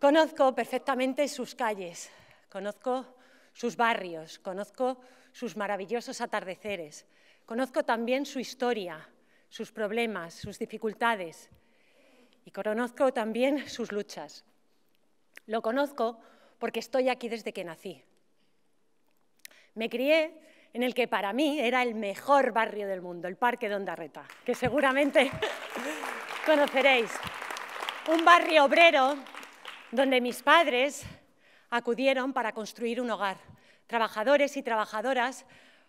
Conozco perfectamente sus calles, conozco sus barrios, conozco sus maravillosos atardeceres. Conozco también su historia, sus problemas, sus dificultades y conozco también sus luchas. Lo conozco porque estoy aquí desde que nací. Me crié en el que para mí era el mejor barrio del mundo, el Parque de Ondarreta, que seguramente conoceréis. Un barrio obrero donde mis padres acudieron para construir un hogar trabajadores y trabajadoras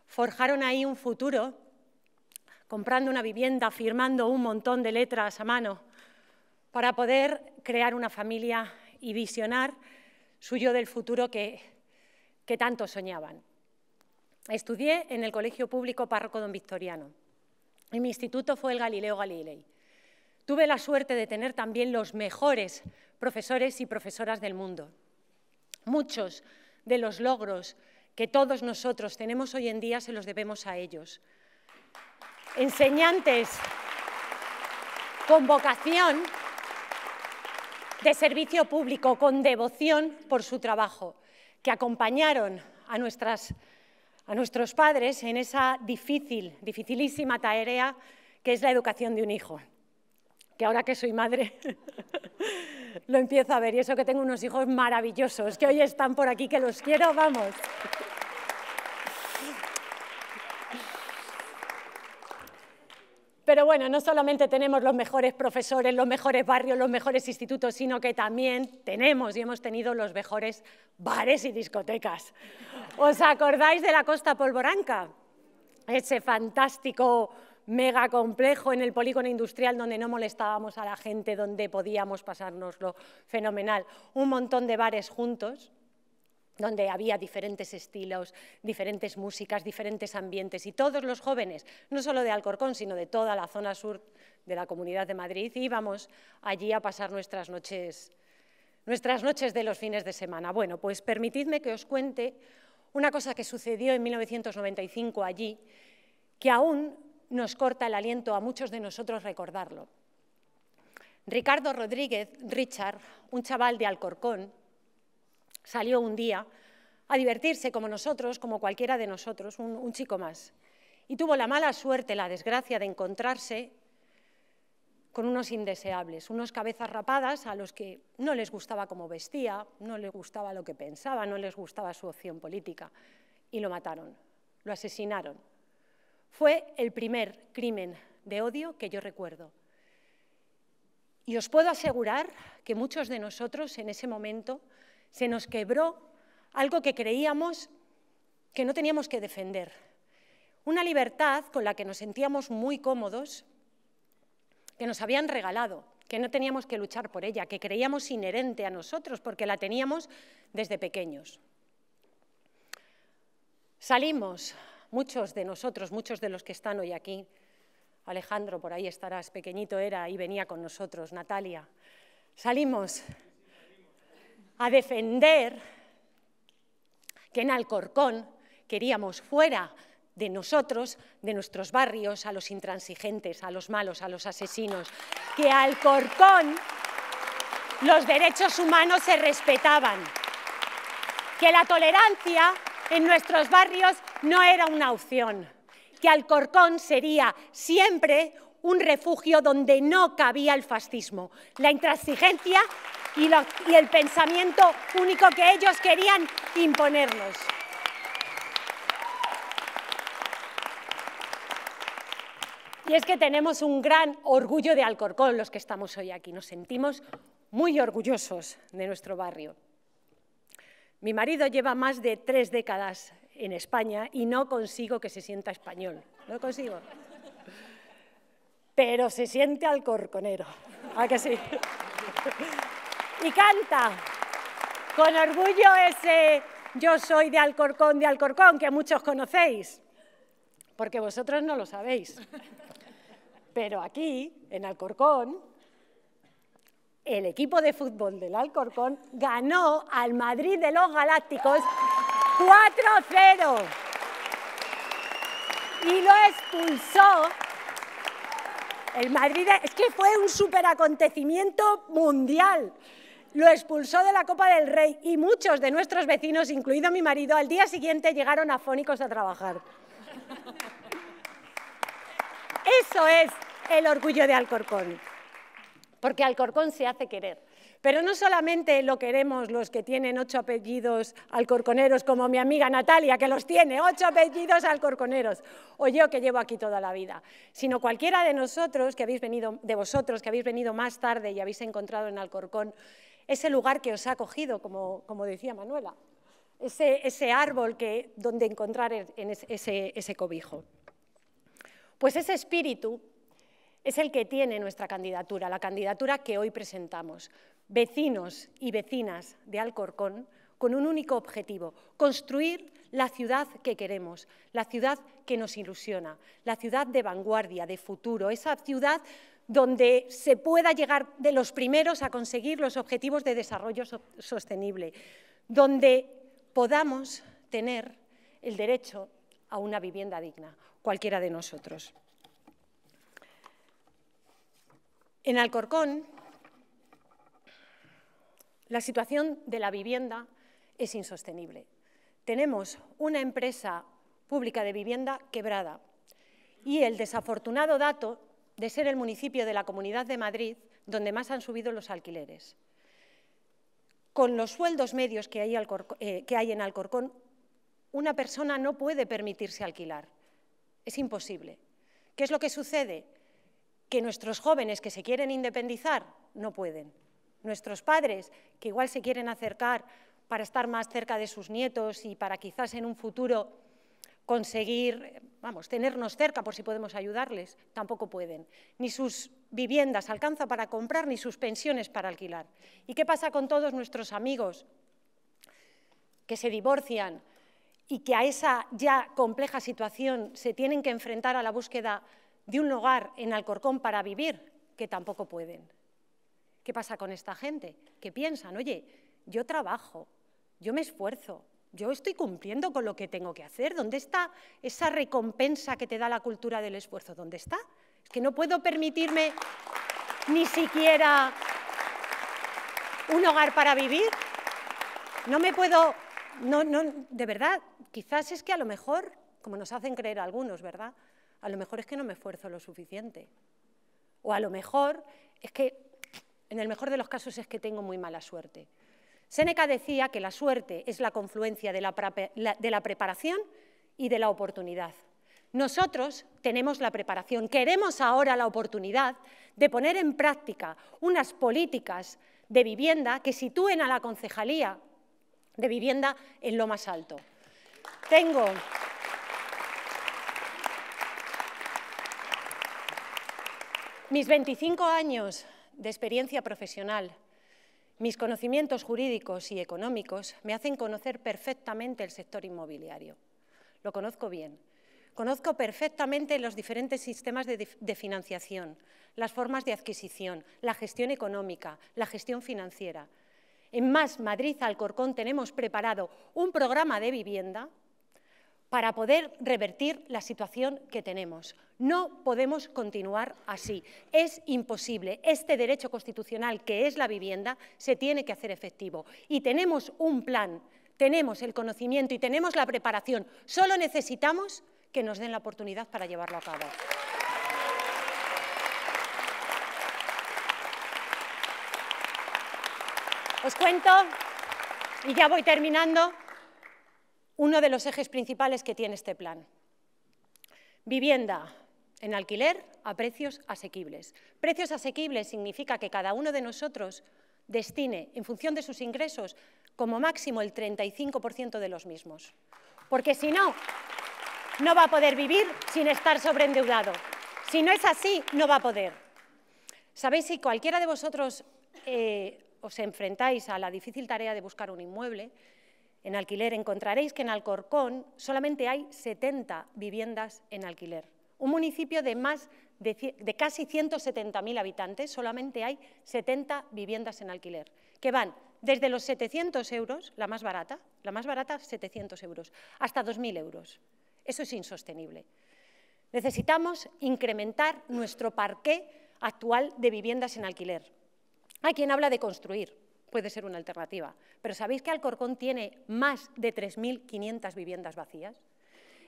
forjaron ahí un futuro, comprando una vivienda, firmando un montón de letras a mano, para poder crear una familia y visionar suyo del futuro que, que tanto soñaban. Estudié en el Colegio Público Párroco Don Victoriano y mi instituto fue el Galileo Galilei. Tuve la suerte de tener también los mejores profesores y profesoras del mundo. Muchos de los logros que todos nosotros tenemos hoy en día se los debemos a ellos. Enseñantes con vocación de servicio público, con devoción por su trabajo, que acompañaron a, nuestras, a nuestros padres en esa difícil, dificilísima tarea que es la educación de un hijo. Que ahora que soy madre lo empiezo a ver. Y eso que tengo unos hijos maravillosos que hoy están por aquí, que los quiero, vamos. Pero bueno, no solamente tenemos los mejores profesores, los mejores barrios, los mejores institutos, sino que también tenemos y hemos tenido los mejores bares y discotecas. ¿Os acordáis de la Costa Polvoranca? Ese fantástico mega complejo en el polígono industrial donde no molestábamos a la gente, donde podíamos pasárnoslo fenomenal. Un montón de bares juntos, donde había diferentes estilos, diferentes músicas, diferentes ambientes, y todos los jóvenes, no solo de Alcorcón, sino de toda la zona sur de la Comunidad de Madrid, íbamos allí a pasar nuestras noches, nuestras noches de los fines de semana. Bueno, pues permitidme que os cuente una cosa que sucedió en 1995 allí, que aún nos corta el aliento a muchos de nosotros recordarlo. Ricardo Rodríguez, Richard, un chaval de Alcorcón, salió un día a divertirse como nosotros, como cualquiera de nosotros, un, chico más, y tuvo la mala suerte, la desgracia de encontrarse con unos indeseables, unos cabezas rapadas a los que no les gustaba cómo vestía, no les gustaba lo que pensaba, no les gustaba su opción política, y lo mataron, lo asesinaron. Fue el primer crimen de odio que yo recuerdo. Y os puedo asegurar que muchos de nosotros en ese momento se nos quebró algo que creíamos que no teníamos que defender. Una libertad con la que nos sentíamos muy cómodos, que nos habían regalado, que no teníamos que luchar por ella, que creíamos inherente a nosotros porque la teníamos desde pequeños. Salimos muchos de nosotros, muchos de los que están hoy aquí, Alejandro, por ahí estarás, pequeñito era y venía con nosotros, Natalia, salimos a defender que en Alcorcón queríamos fuera de nosotros, de nuestros barrios, a los intransigentes, a los malos, a los asesinos, que Alcorcón los derechos humanos se respetaban, que la tolerancia en nuestros barrios no era una opción, que Alcorcón sería siempre un refugio donde no cabía el fascismo, la intransigencia y, el pensamiento único que ellos querían imponernos. Y es que tenemos un gran orgullo de Alcorcón los que estamos hoy aquí. Nos sentimos muy orgullosos de nuestro barrio. Mi marido lleva más de tres décadas en España y no consigo que se sienta español. No consigo. Pero se siente alcorconero. ¿A que sí? Y canta con orgullo ese yo soy de Alcorcón, de Alcorcón, que muchos conocéis, porque vosotros no lo sabéis. Pero aquí, en Alcorcón, el equipo de fútbol del Alcorcón ganó al Madrid de los Galácticos 4-0 y lo expulsó el Madrid. Es que fue un superacontecimiento mundial. Lo expulsó de la Copa del Rey y muchos de nuestros vecinos, incluido mi marido, al día siguiente llegaron afónicos a trabajar. Eso es el orgullo de Alcorcón porque Alcorcón se hace querer. Pero no solamente lo queremos los que tienen ocho apellidos alcorconeros, como mi amiga Natalia, que los tiene, ocho apellidos alcorconeros, o yo que llevo aquí toda la vida, sino cualquiera de nosotros que habéis venido, de vosotros que habéis venido más tarde y habéis encontrado en Alcorcón ese lugar que os ha cogido, como, decía Manuela, ese, ese, árbol que, donde encontrar en ese cobijo. Pues ese espíritu es el que tiene nuestra candidatura, la candidatura que hoy presentamos. Vecinos y vecinas de Alcorcón con un único objetivo, construir la ciudad que queremos, la ciudad que nos ilusiona, la ciudad de vanguardia, de futuro, esa ciudad donde se pueda llegar de los primeros a conseguir los objetivos de desarrollo sostenible, donde podamos tener el derecho a una vivienda digna, cualquiera de nosotros. En Alcorcón, la situación de la vivienda es insostenible. Tenemos una empresa pública de vivienda quebrada y el desafortunado dato de ser el municipio de la Comunidad de Madrid donde más han subido los alquileres. Con los sueldos medios que hay, eh, en Alcorcón, una persona no puede permitirse alquilar. Es imposible. ¿Qué es lo que sucede? que nuestros jóvenes que se quieren independizar no pueden. Nuestros padres que igual se quieren acercar para estar más cerca de sus nietos y para quizás en un futuro conseguir, vamos, tenernos cerca por si podemos ayudarles, tampoco pueden. Ni sus viviendas alcanza para comprar, ni sus pensiones para alquilar. ¿Y qué pasa con todos nuestros amigos que se divorcian y que a esa ya compleja situación se tienen que enfrentar a la búsqueda de un hogar en Alcorcón para vivir, que tampoco pueden. ¿Qué pasa con esta gente? qué piensan, oye, yo trabajo, yo me esfuerzo, yo estoy cumpliendo con lo que tengo que hacer. ¿Dónde está esa recompensa que te da la cultura del esfuerzo? ¿Dónde está? Es que no puedo permitirme ni siquiera un hogar para vivir. No me puedo, no, no, de verdad, quizás es que a lo mejor, como nos hacen creer algunos, ¿verdad? a lo mejor es que no me esfuerzo lo suficiente. O a lo mejor es que, en el mejor de los casos, es que tengo muy mala suerte. Seneca decía que la suerte es la confluencia de la, de la preparación y de la oportunidad. Nosotros tenemos la preparación, queremos ahora la oportunidad de poner en práctica unas políticas de vivienda que sitúen a la concejalía de vivienda en lo más alto. Tengo Mis 25 años de experiencia profesional, mis conocimientos jurídicos y económicos me hacen conocer perfectamente el sector inmobiliario. Lo conozco bien. Conozco perfectamente los diferentes sistemas de, financiación, las formas de adquisición, la gestión económica, la gestión financiera. En Más Madrid Alcorcón tenemos preparado un programa de vivienda para poder revertir la situación que tenemos. No podemos continuar así. Es imposible. Este derecho constitucional, que es la vivienda, se tiene que hacer efectivo. Y tenemos un plan, tenemos el conocimiento y tenemos la preparación. Solo necesitamos que nos den la oportunidad para llevarlo a cabo. Os cuento, y ya voy terminando, uno de los ejes principales que tiene este plan. Vivienda en alquiler a precios asequibles. Precios asequibles significa que cada uno de nosotros destine, en función de sus ingresos, como máximo el 35% de los mismos. Porque si no, no va a poder vivir sin estar sobreendeudado. Si no es así, no va a poder. Sabéis, si cualquiera de vosotros eh, os enfrentáis a la difícil tarea de buscar un inmueble, en alquiler, encontraréis que en Alcorcón solamente hay 70 viviendas en alquiler. Un municipio de, más de, casi 170.000 habitantes, solamente hay 70 viviendas en alquiler, que van desde los 700 euros, la más barata, la más barata 700 euros, hasta 2.000 euros. Eso es insostenible. Necesitamos incrementar nuestro parque actual de viviendas en alquiler. Hay quien habla de construir, puede ser una alternativa. Pero ¿sabéis que Alcorcón tiene más de 3.500 viviendas vacías?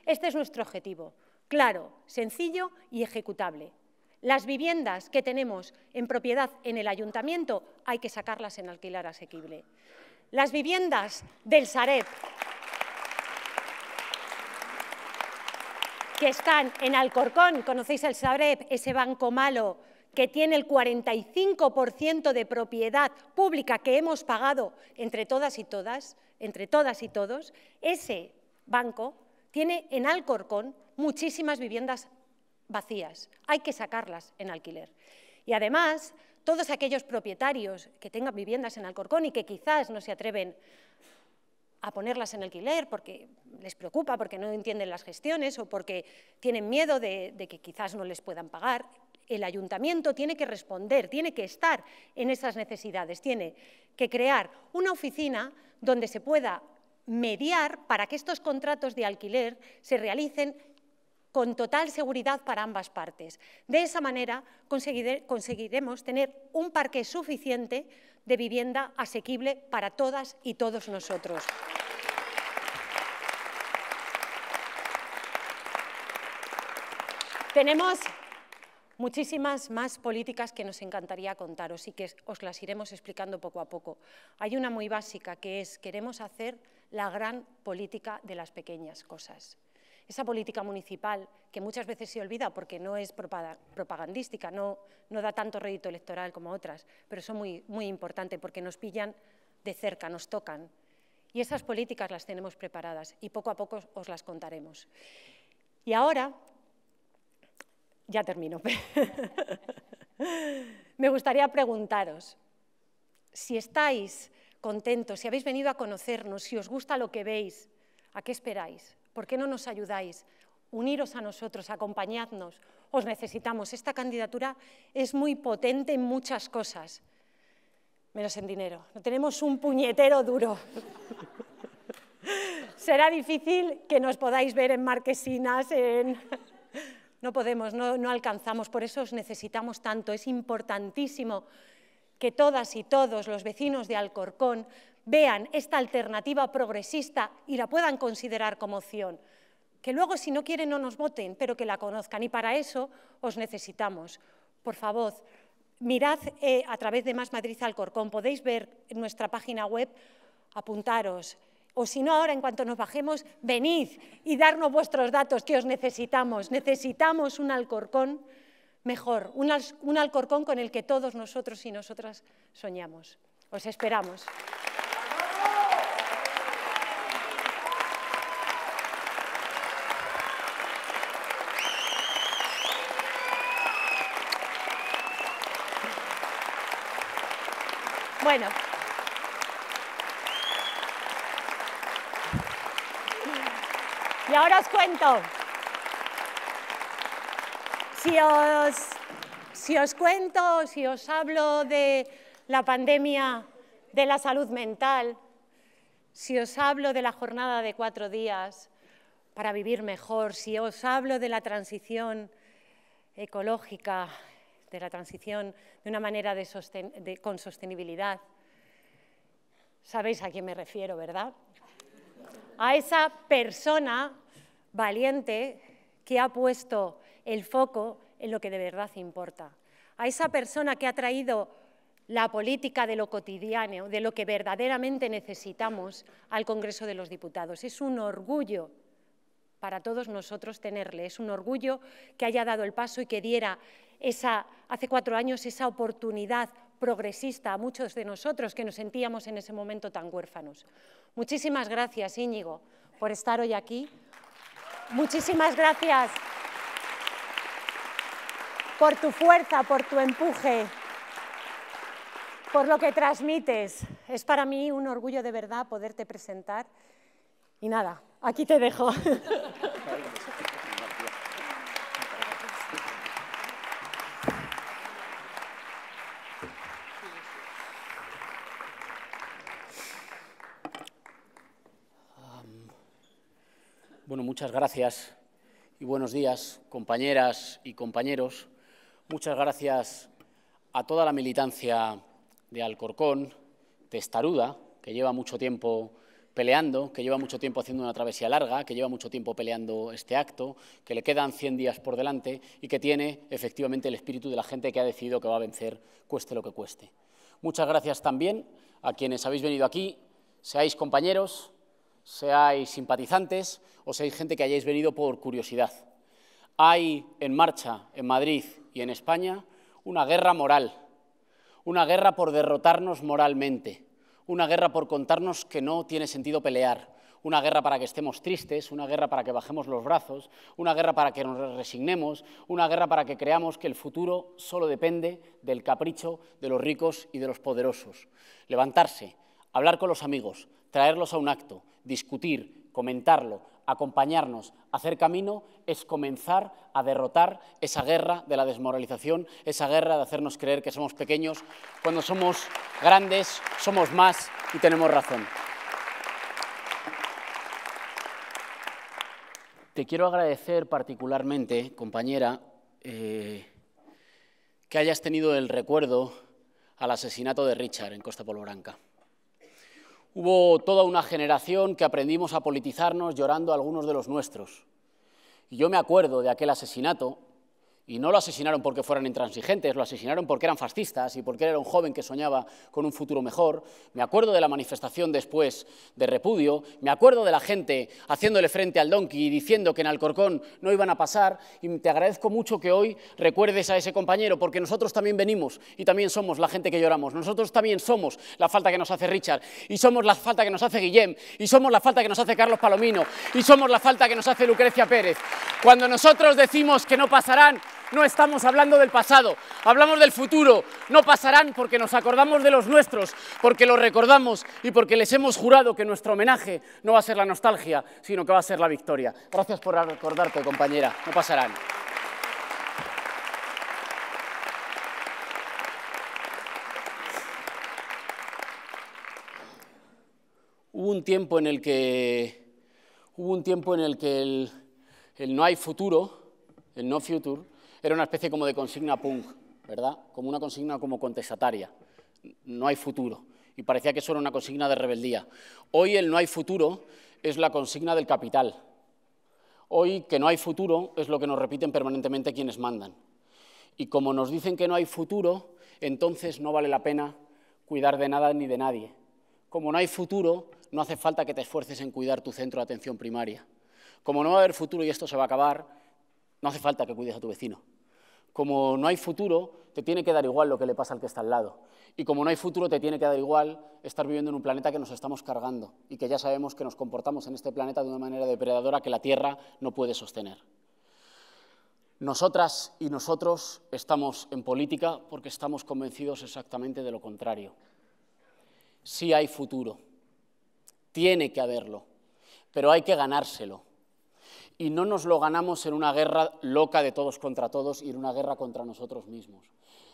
Este es nuestro objetivo, claro, sencillo y ejecutable. Las viviendas que tenemos en propiedad en el ayuntamiento hay que sacarlas en alquiler asequible. Las viviendas del Sareb que están en Alcorcón, conocéis el Sareb, ese banco malo que tiene el 45% de propiedad pública que hemos pagado entre todas y todas, entre todas y todos, ese banco tiene en Alcorcón muchísimas viviendas vacías. Hay que sacarlas en alquiler. Y además, todos aquellos propietarios que tengan viviendas en Alcorcón y que quizás no se atreven a ponerlas en alquiler porque les preocupa, porque no entienden las gestiones o porque tienen miedo de, de que quizás no les puedan pagar, el ayuntamiento tiene que responder, tiene que estar en esas necesidades, tiene que crear una oficina donde se pueda mediar para que estos contratos de alquiler se realicen con total seguridad para ambas partes. De esa manera conseguiremos tener un parque suficiente de vivienda asequible para todas y todos nosotros. Tenemos muchísimas más políticas que nos encantaría contaros y que os las iremos explicando poco a poco. Hay una muy básica que es queremos hacer la gran política de las pequeñas cosas. Esa política municipal que muchas veces se olvida porque no es propagandística, no, da tanto rédito electoral como otras, pero son muy, muy importantes porque nos pillan de cerca, nos tocan. Y esas políticas las tenemos preparadas y poco a poco os las contaremos. Y ahora ya termino. Me gustaría preguntaros si estáis contentos, si habéis venido a conocernos, si os gusta lo que veis, ¿a qué esperáis? ¿Por qué no nos ayudáis? Uniros a nosotros, acompañadnos, os necesitamos. Esta candidatura es muy potente en muchas cosas, menos en dinero. No tenemos un puñetero duro. Será difícil que nos podáis ver en marquesinas, en no podemos, no, alcanzamos, por eso os necesitamos tanto. Es importantísimo que todas y todos los vecinos de Alcorcón vean esta alternativa progresista y la puedan considerar como opción. Que luego, si no quieren, no nos voten, pero que la conozcan. Y para eso os necesitamos. Por favor, mirad eh, a través de Más Madrid Alcorcón. Podéis ver en nuestra página web, apuntaros o si no, ahora en cuanto nos bajemos, venid y darnos vuestros datos que os necesitamos. Necesitamos un Alcorcón mejor, un, Alcorcón con el que todos nosotros y nosotras soñamos. Os esperamos. Bueno. Y ahora os cuento. Si os, cuento, si os hablo de la pandemia de la salud mental, si os hablo de la jornada de cuatro días para vivir mejor, si os hablo de la transición ecológica, de la transición de una manera con sostenibilidad, sabéis a quién me refiero, ¿verdad? a esa persona valiente que ha puesto el foco en lo que de verdad importa, a esa persona que ha traído la política de lo cotidiano, de lo que verdaderamente necesitamos al Congreso de los Diputados. Es un orgullo para todos nosotros tenerle, es un orgullo que haya dado el paso y que diera esa, hace cuatro años esa oportunidad progresista a muchos de nosotros que nos sentíamos en ese momento tan huérfanos. Muchísimas gracias, Íñigo, por estar hoy aquí. Muchísimas gracias por tu fuerza, por tu empuje, por lo que transmites. Es para mí un orgullo de verdad poderte presentar. Y nada, aquí te dejo. Muchas gracias y buenos días, compañeras y compañeros. Muchas gracias a toda la militancia de Alcorcón, testaruda, que lleva mucho tiempo peleando, que lleva mucho tiempo haciendo una travesía larga, que lleva mucho tiempo peleando este acto, que le quedan 100 días por delante y que tiene efectivamente el espíritu de la gente que ha decidido que va a vencer, cueste lo que cueste. Muchas gracias también a quienes habéis venido aquí, seáis compañeros, seáis simpatizantes o seáis gente que hayáis venido por curiosidad. Hay en marcha en Madrid y en España una guerra moral, una guerra por derrotarnos moralmente, una guerra por contarnos que no tiene sentido pelear, una guerra para que estemos tristes, una guerra para que bajemos los brazos, una guerra para que nos resignemos, una guerra para que creamos que el futuro solo depende del capricho de los ricos y de los poderosos. Levantarse, hablar con los amigos, traerlos a un acto, discutir, comentarlo, acompañarnos, hacer camino, es comenzar a derrotar esa guerra de la desmoralización, esa guerra de hacernos creer que somos pequeños, cuando somos grandes, somos más y tenemos razón. Te quiero agradecer particularmente, compañera, eh, que hayas tenido el recuerdo al asesinato de Richard en Costa Branca. Hubo toda una generación que aprendimos a politizarnos llorando a algunos de los nuestros. Y yo me acuerdo de aquel asesinato y no lo asesinaron porque fueran intransigentes, lo asesinaron porque eran fascistas y porque era un joven que soñaba con un futuro mejor. Me acuerdo de la manifestación después de repudio, me acuerdo de la gente haciéndole frente al donkey y diciendo que en Alcorcón no iban a pasar. Y te agradezco mucho que hoy recuerdes a ese compañero porque nosotros también venimos y también somos la gente que lloramos. Nosotros también somos la falta que nos hace Richard y somos la falta que nos hace Guillem y somos la falta que nos hace Carlos Palomino y somos la falta que nos hace Lucrecia Pérez. Cuando nosotros decimos que no pasarán, no estamos hablando del pasado, hablamos del futuro. No pasarán porque nos acordamos de los nuestros, porque los recordamos y porque les hemos jurado que nuestro homenaje no va a ser la nostalgia, sino que va a ser la victoria. Gracias por recordarte, compañera. No pasarán. Hubo un tiempo en el que, hubo un tiempo en el, que el, el no hay futuro, el no future, era una especie como de consigna punk, ¿verdad? Como una consigna como contestataria. No hay futuro. Y parecía que eso era una consigna de rebeldía. Hoy el no hay futuro es la consigna del capital. Hoy que no hay futuro es lo que nos repiten permanentemente quienes mandan. Y como nos dicen que no hay futuro, entonces no vale la pena cuidar de nada ni de nadie. Como no hay futuro, no hace falta que te esfuerces en cuidar tu centro de atención primaria. Como no va a haber futuro y esto se va a acabar, no hace falta que cuides a tu vecino. Como no hay futuro, te tiene que dar igual lo que le pasa al que está al lado. Y como no hay futuro, te tiene que dar igual estar viviendo en un planeta que nos estamos cargando y que ya sabemos que nos comportamos en este planeta de una manera depredadora que la Tierra no puede sostener. Nosotras y nosotros estamos en política porque estamos convencidos exactamente de lo contrario. Sí hay futuro, tiene que haberlo, pero hay que ganárselo y no nos lo ganamos en una guerra loca de todos contra todos y en una guerra contra nosotros mismos.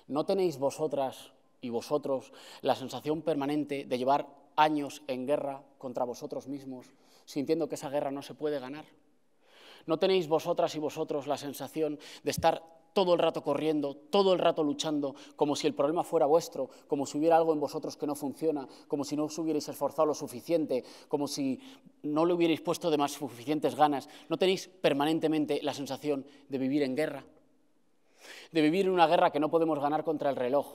¿No tenéis vosotras y vosotros la sensación permanente de llevar años en guerra contra vosotros mismos, sintiendo que esa guerra no se puede ganar? ¿No tenéis vosotras y vosotros la sensación de estar todo el rato corriendo, todo el rato luchando, como si el problema fuera vuestro, como si hubiera algo en vosotros que no funciona, como si no os hubierais esforzado lo suficiente, como si no le hubierais puesto de más suficientes ganas. ¿No tenéis permanentemente la sensación de vivir en guerra? De vivir en una guerra que no podemos ganar contra el reloj,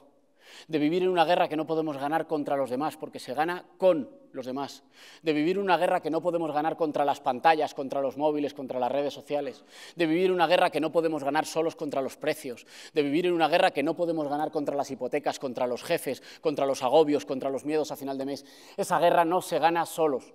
de vivir en una guerra que no podemos ganar contra los demás, porque se gana con los demás, de vivir una guerra que no podemos ganar contra las pantallas, contra los móviles, contra las redes sociales, de vivir una guerra que no podemos ganar solos contra los precios, de vivir en una guerra que no podemos ganar contra las hipotecas, contra los jefes, contra los agobios, contra los miedos a final de mes. Esa guerra no se gana solos,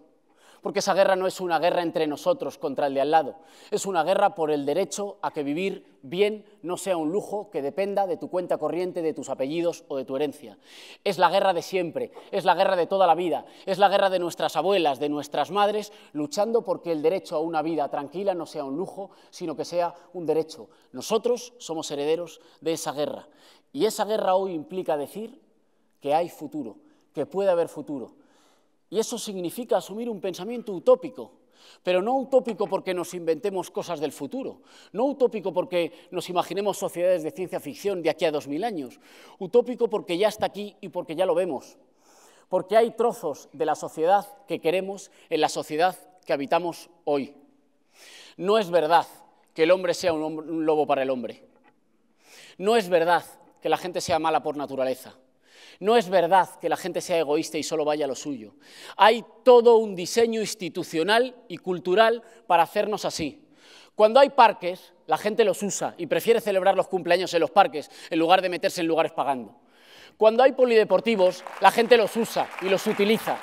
porque esa guerra no es una guerra entre nosotros contra el de al lado, es una guerra por el derecho a que vivir bien no sea un lujo que dependa de tu cuenta corriente, de tus apellidos o de tu herencia. Es la guerra de siempre, es la guerra de toda la vida, es la guerra de nuestras abuelas, de nuestras madres, luchando porque el derecho a una vida tranquila no sea un lujo, sino que sea un derecho. Nosotros somos herederos de esa guerra. Y esa guerra hoy implica decir que hay futuro, que puede haber futuro, y eso significa asumir un pensamiento utópico, pero no utópico porque nos inventemos cosas del futuro, no utópico porque nos imaginemos sociedades de ciencia ficción de aquí a 2000 años, utópico porque ya está aquí y porque ya lo vemos, porque hay trozos de la sociedad que queremos en la sociedad que habitamos hoy. No es verdad que el hombre sea un, lobo para el hombre. No es verdad que la gente sea mala por naturaleza. No es verdad que la gente sea egoísta y solo vaya a lo suyo. Hay todo un diseño institucional y cultural para hacernos así. Cuando hay parques, la gente los usa y prefiere celebrar los cumpleaños en los parques en lugar de meterse en lugares pagando. Cuando hay polideportivos, la gente los usa y los utiliza.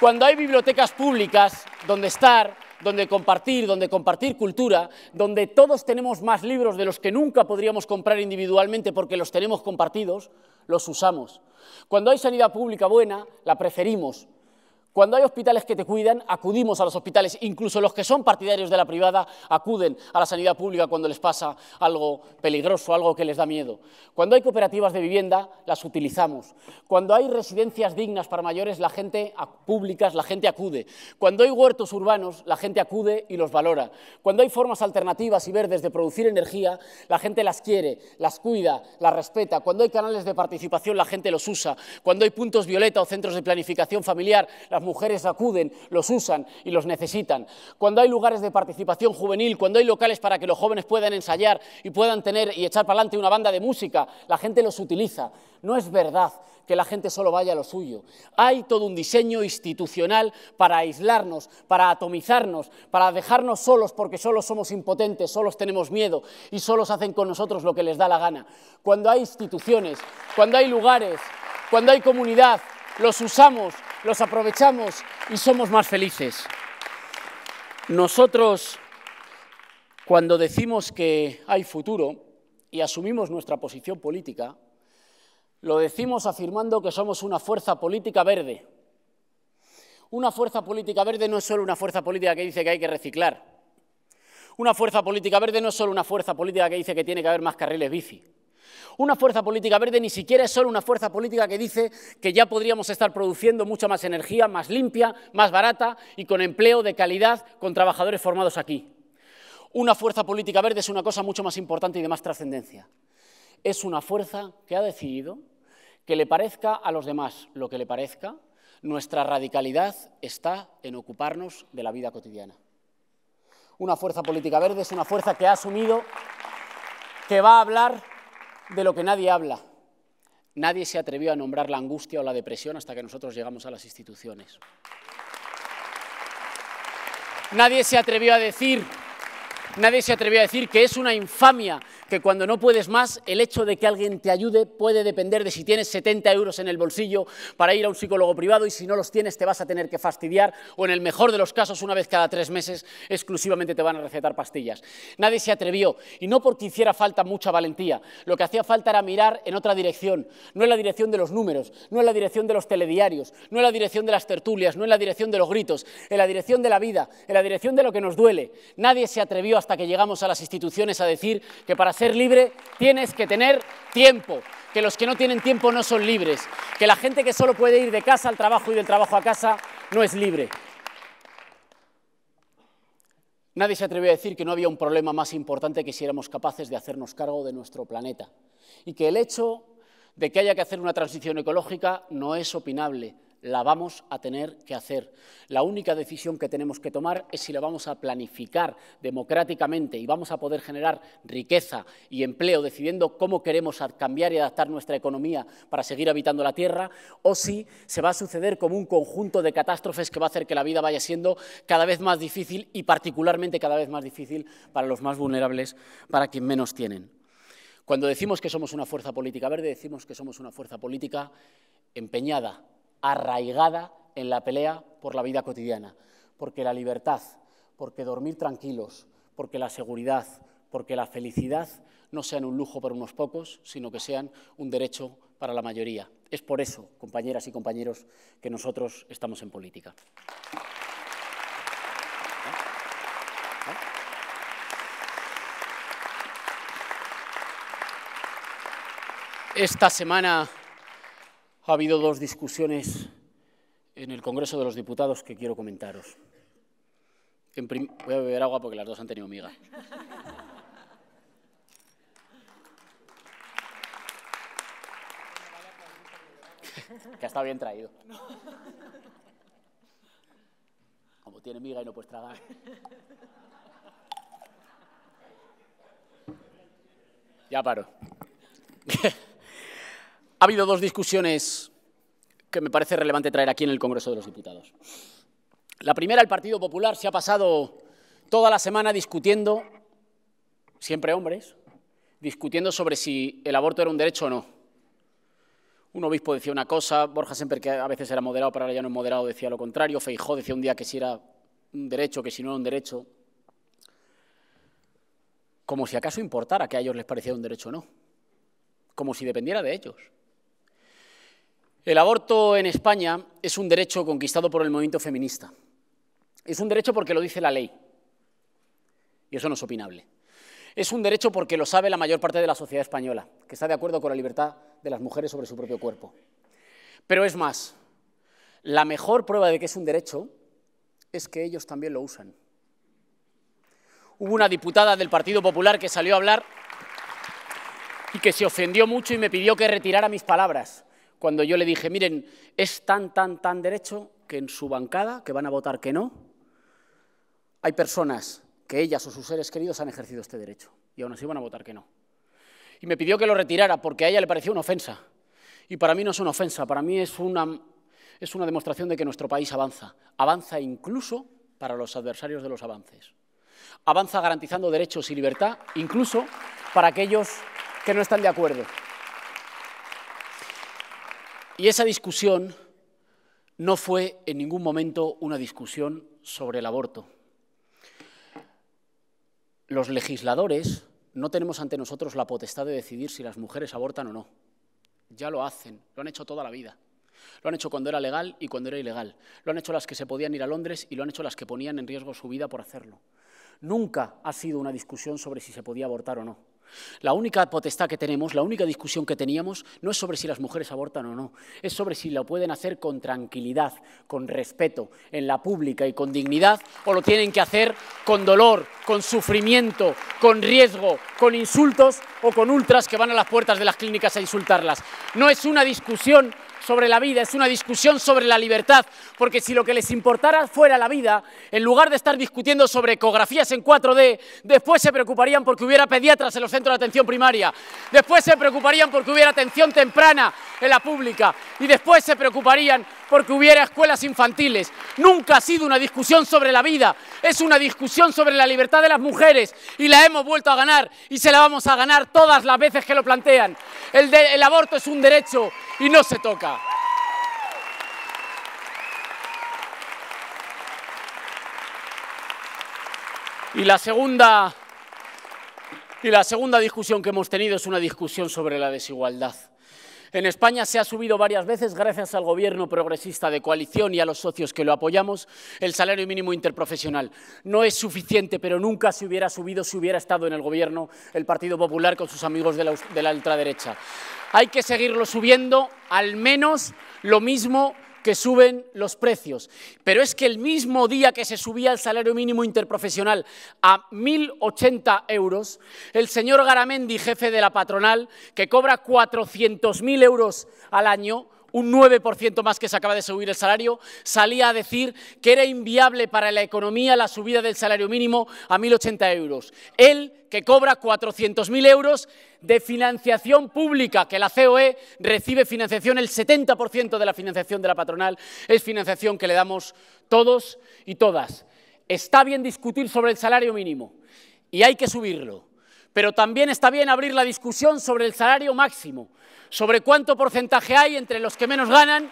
Cuando hay bibliotecas públicas donde estar, donde compartir, donde compartir cultura, donde todos tenemos más libros de los que nunca podríamos comprar individualmente porque los tenemos compartidos, los usamos. Cuando hay sanidad pública buena, la preferimos. Cuando hay hospitales que te cuidan, acudimos a los hospitales. Incluso los que son partidarios de la privada acuden a la sanidad pública cuando les pasa algo peligroso, algo que les da miedo. Cuando hay cooperativas de vivienda, las utilizamos. Cuando hay residencias dignas para mayores, la gente públicas, la gente acude. Cuando hay huertos urbanos, la gente acude y los valora. Cuando hay formas alternativas y verdes de producir energía, la gente las quiere, las cuida, las respeta. Cuando hay canales de participación, la gente los usa. Cuando hay puntos violeta o centros de planificación familiar, las mujeres acuden, los usan y los necesitan. Cuando hay lugares de participación juvenil, cuando hay locales para que los jóvenes puedan ensayar y puedan tener y echar para adelante una banda de música, la gente los utiliza. No es verdad que la gente solo vaya a lo suyo. Hay todo un diseño institucional para aislarnos, para atomizarnos, para dejarnos solos porque solos somos impotentes, solos tenemos miedo y solos hacen con nosotros lo que les da la gana. Cuando hay instituciones, cuando hay lugares, cuando hay comunidad, los usamos los aprovechamos y somos más felices. Nosotros, cuando decimos que hay futuro y asumimos nuestra posición política, lo decimos afirmando que somos una fuerza política verde. Una fuerza política verde no es solo una fuerza política que dice que hay que reciclar. Una fuerza política verde no es solo una fuerza política que dice que tiene que haber más carriles bici. Una fuerza política verde ni siquiera es solo una fuerza política que dice que ya podríamos estar produciendo mucha más energía, más limpia, más barata y con empleo de calidad con trabajadores formados aquí. Una fuerza política verde es una cosa mucho más importante y de más trascendencia. Es una fuerza que ha decidido que le parezca a los demás lo que le parezca, nuestra radicalidad está en ocuparnos de la vida cotidiana. Una fuerza política verde es una fuerza que ha asumido que va a hablar de lo que nadie habla. Nadie se atrevió a nombrar la angustia o la depresión hasta que nosotros llegamos a las instituciones. Nadie se atrevió a decir, nadie se atrevió a decir que es una infamia que cuando no puedes más, el hecho de que alguien te ayude puede depender de si tienes 70 euros en el bolsillo para ir a un psicólogo privado y si no los tienes te vas a tener que fastidiar o en el mejor de los casos una vez cada tres meses exclusivamente te van a recetar pastillas. Nadie se atrevió y no porque hiciera falta mucha valentía, lo que hacía falta era mirar en otra dirección, no en la dirección de los números, no en la dirección de los telediarios, no en la dirección de las tertulias, no en la dirección de los gritos, en la dirección de la vida, en la dirección de lo que nos duele. Nadie se atrevió hasta que llegamos a las instituciones a decir que para ser libre tienes que tener tiempo, que los que no tienen tiempo no son libres, que la gente que solo puede ir de casa al trabajo y del trabajo a casa no es libre. Nadie se atrevió a decir que no había un problema más importante que si éramos capaces de hacernos cargo de nuestro planeta y que el hecho de que haya que hacer una transición ecológica no es opinable, la vamos a tener que hacer. La única decisión que tenemos que tomar es si la vamos a planificar democráticamente y vamos a poder generar riqueza y empleo decidiendo cómo queremos cambiar y adaptar nuestra economía para seguir habitando la Tierra o si se va a suceder como un conjunto de catástrofes que va a hacer que la vida vaya siendo cada vez más difícil y particularmente cada vez más difícil para los más vulnerables, para quien menos tienen. Cuando decimos que somos una fuerza política verde, decimos que somos una fuerza política empeñada arraigada en la pelea por la vida cotidiana, porque la libertad, porque dormir tranquilos, porque la seguridad, porque la felicidad no sean un lujo para unos pocos, sino que sean un derecho para la mayoría. Es por eso, compañeras y compañeros, que nosotros estamos en política. Esta semana ha habido dos discusiones en el Congreso de los Diputados que quiero comentaros. Voy a beber agua porque las dos han tenido miga. que está bien traído. Como tiene miga y no puedes tragar. Ya paro. Ha habido dos discusiones que me parece relevante traer aquí en el Congreso de los Diputados. La primera, el Partido Popular se ha pasado toda la semana discutiendo, siempre hombres, discutiendo sobre si el aborto era un derecho o no. Un obispo decía una cosa, Borja Semper, que a veces era moderado, pero ahora ya no es moderado, decía lo contrario, Feijó decía un día que si era un derecho, que si no era un derecho. Como si acaso importara que a ellos les pareciera un derecho o no. Como si dependiera de ellos. El aborto en España es un derecho conquistado por el movimiento feminista. Es un derecho porque lo dice la ley. Y eso no es opinable. Es un derecho porque lo sabe la mayor parte de la sociedad española, que está de acuerdo con la libertad de las mujeres sobre su propio cuerpo. Pero es más, la mejor prueba de que es un derecho es que ellos también lo usan. Hubo una diputada del Partido Popular que salió a hablar y que se ofendió mucho y me pidió que retirara mis palabras cuando yo le dije, miren, es tan, tan, tan derecho que en su bancada, que van a votar que no, hay personas que ellas o sus seres queridos han ejercido este derecho y aún así van a votar que no. Y me pidió que lo retirara porque a ella le pareció una ofensa. Y para mí no es una ofensa, para mí es una, es una demostración de que nuestro país avanza. Avanza incluso para los adversarios de los avances. Avanza garantizando derechos y libertad, incluso para aquellos que no están de acuerdo. Y esa discusión no fue en ningún momento una discusión sobre el aborto. Los legisladores no tenemos ante nosotros la potestad de decidir si las mujeres abortan o no. Ya lo hacen, lo han hecho toda la vida. Lo han hecho cuando era legal y cuando era ilegal. Lo han hecho las que se podían ir a Londres y lo han hecho las que ponían en riesgo su vida por hacerlo. Nunca ha sido una discusión sobre si se podía abortar o no. La única potestad que tenemos, la única discusión que teníamos, no es sobre si las mujeres abortan o no, es sobre si lo pueden hacer con tranquilidad, con respeto, en la pública y con dignidad, o lo tienen que hacer con dolor, con sufrimiento, con riesgo, con insultos o con ultras que van a las puertas de las clínicas a insultarlas. No es una discusión sobre la vida, es una discusión sobre la libertad, porque si lo que les importara fuera la vida, en lugar de estar discutiendo sobre ecografías en 4D, después se preocuparían porque hubiera pediatras en los centros de atención primaria, después se preocuparían porque hubiera atención temprana en la pública y después se preocuparían porque hubiera escuelas infantiles. Nunca ha sido una discusión sobre la vida, es una discusión sobre la libertad de las mujeres y la hemos vuelto a ganar y se la vamos a ganar todas las veces que lo plantean. El, aborto es un derecho y no se toca. Y la segunda, y la segunda discusión que hemos tenido es una discusión sobre la desigualdad. En España se ha subido varias veces, gracias al gobierno progresista de coalición y a los socios que lo apoyamos, el salario mínimo interprofesional. No es suficiente, pero nunca se hubiera subido si hubiera estado en el gobierno el Partido Popular con sus amigos de la, ultraderecha. Hay que seguirlo subiendo, al menos lo mismo que suben los precios. Pero es que el mismo día que se subía el salario mínimo interprofesional a 1.080 euros, el señor Garamendi, jefe de la patronal, que cobra 400.000 euros al año, un 9% más que se acaba de subir el salario, salía a decir que era inviable para la economía la subida del salario mínimo a 1.080 euros. Él, que cobra 400.000 euros de financiación pública, que la COE recibe financiación, el 70% de la financiación de la patronal es financiación que le damos todos y todas. Está bien discutir sobre el salario mínimo y hay que subirlo, pero también está bien abrir la discusión sobre el salario máximo, sobre cuánto porcentaje hay entre los que menos ganan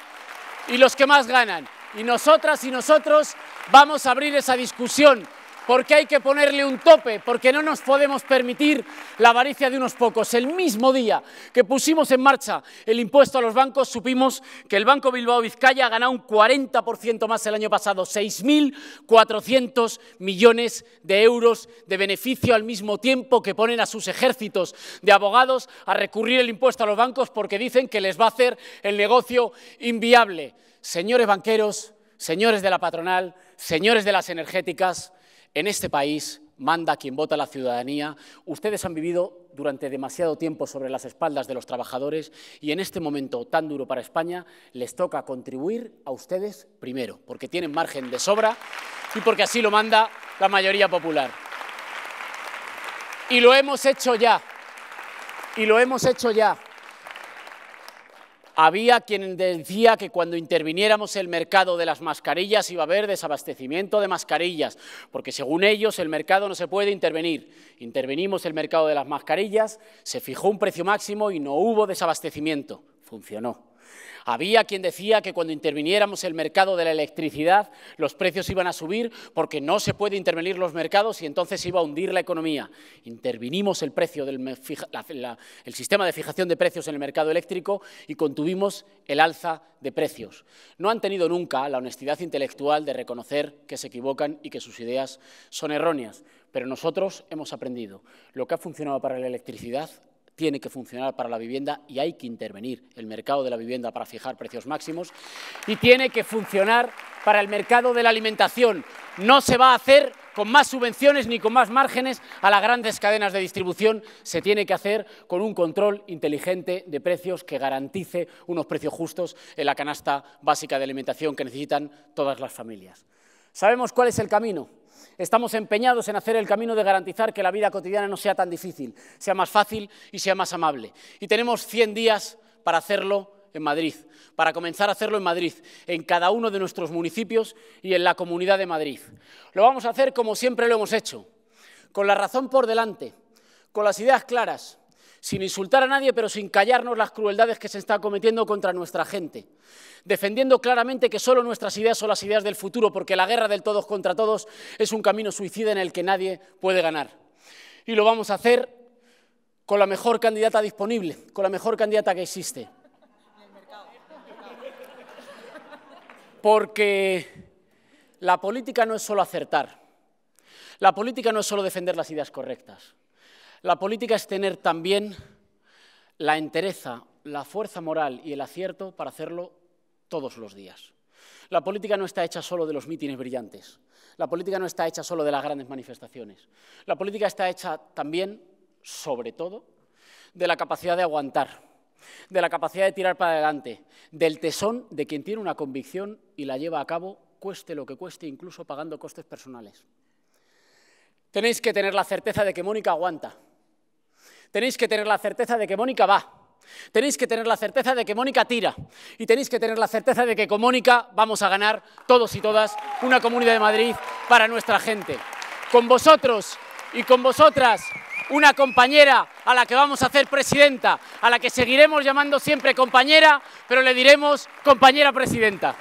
y los que más ganan. Y nosotras y nosotros vamos a abrir esa discusión porque hay que ponerle un tope, porque no nos podemos permitir la avaricia de unos pocos. El mismo día que pusimos en marcha el impuesto a los bancos, supimos que el Banco Bilbao Vizcaya ha ganado un 40% más el año pasado, 6.400 millones de euros de beneficio al mismo tiempo que ponen a sus ejércitos de abogados a recurrir el impuesto a los bancos porque dicen que les va a hacer el negocio inviable. Señores banqueros, señores de la patronal, señores de las energéticas, en este país manda quien vota la ciudadanía. Ustedes han vivido durante demasiado tiempo sobre las espaldas de los trabajadores y en este momento tan duro para España les toca contribuir a ustedes primero, porque tienen margen de sobra y porque así lo manda la mayoría popular. Y lo hemos hecho ya. Y lo hemos hecho ya. Había quien decía que cuando interviniéramos el mercado de las mascarillas iba a haber desabastecimiento de mascarillas, porque según ellos el mercado no se puede intervenir. Intervenimos el mercado de las mascarillas, se fijó un precio máximo y no hubo desabastecimiento. Funcionó. Había quien decía que cuando interviniéramos el mercado de la electricidad, los precios iban a subir porque no se puede intervenir los mercados y entonces iba a hundir la economía. Intervinimos el, el sistema de fijación de precios en el mercado eléctrico y contuvimos el alza de precios. No han tenido nunca la honestidad intelectual de reconocer que se equivocan y que sus ideas son erróneas, pero nosotros hemos aprendido. Lo que ha funcionado para la electricidad tiene que funcionar para la vivienda y hay que intervenir el mercado de la vivienda para fijar precios máximos y tiene que funcionar para el mercado de la alimentación. No se va a hacer con más subvenciones ni con más márgenes a las grandes cadenas de distribución. Se tiene que hacer con un control inteligente de precios que garantice unos precios justos en la canasta básica de alimentación que necesitan todas las familias. ¿Sabemos cuál es el camino? Estamos empeñados en hacer el camino de garantizar que la vida cotidiana no sea tan difícil, sea más fácil y sea más amable. Y tenemos 100 días para hacerlo en Madrid, para comenzar a hacerlo en Madrid, en cada uno de nuestros municipios y en la Comunidad de Madrid. Lo vamos a hacer como siempre lo hemos hecho, con la razón por delante, con las ideas claras, sin insultar a nadie, pero sin callarnos las crueldades que se está cometiendo contra nuestra gente, defendiendo claramente que solo nuestras ideas son las ideas del futuro, porque la guerra del todos contra todos es un camino suicida en el que nadie puede ganar. Y lo vamos a hacer con la mejor candidata disponible, con la mejor candidata que existe. Porque la política no es solo acertar, la política no es solo defender las ideas correctas. La política es tener también la entereza, la fuerza moral y el acierto para hacerlo todos los días. La política no está hecha solo de los mítines brillantes. La política no está hecha solo de las grandes manifestaciones. La política está hecha también, sobre todo, de la capacidad de aguantar, de la capacidad de tirar para adelante, del tesón de quien tiene una convicción y la lleva a cabo, cueste lo que cueste, incluso pagando costes personales. Tenéis que tener la certeza de que Mónica aguanta, Tenéis que tener la certeza de que Mónica va. Tenéis que tener la certeza de que Mónica tira. Y tenéis que tener la certeza de que con Mónica vamos a ganar todos y todas una Comunidad de Madrid para nuestra gente. Con vosotros y con vosotras una compañera a la que vamos a hacer presidenta, a la que seguiremos llamando siempre compañera, pero le diremos compañera presidenta.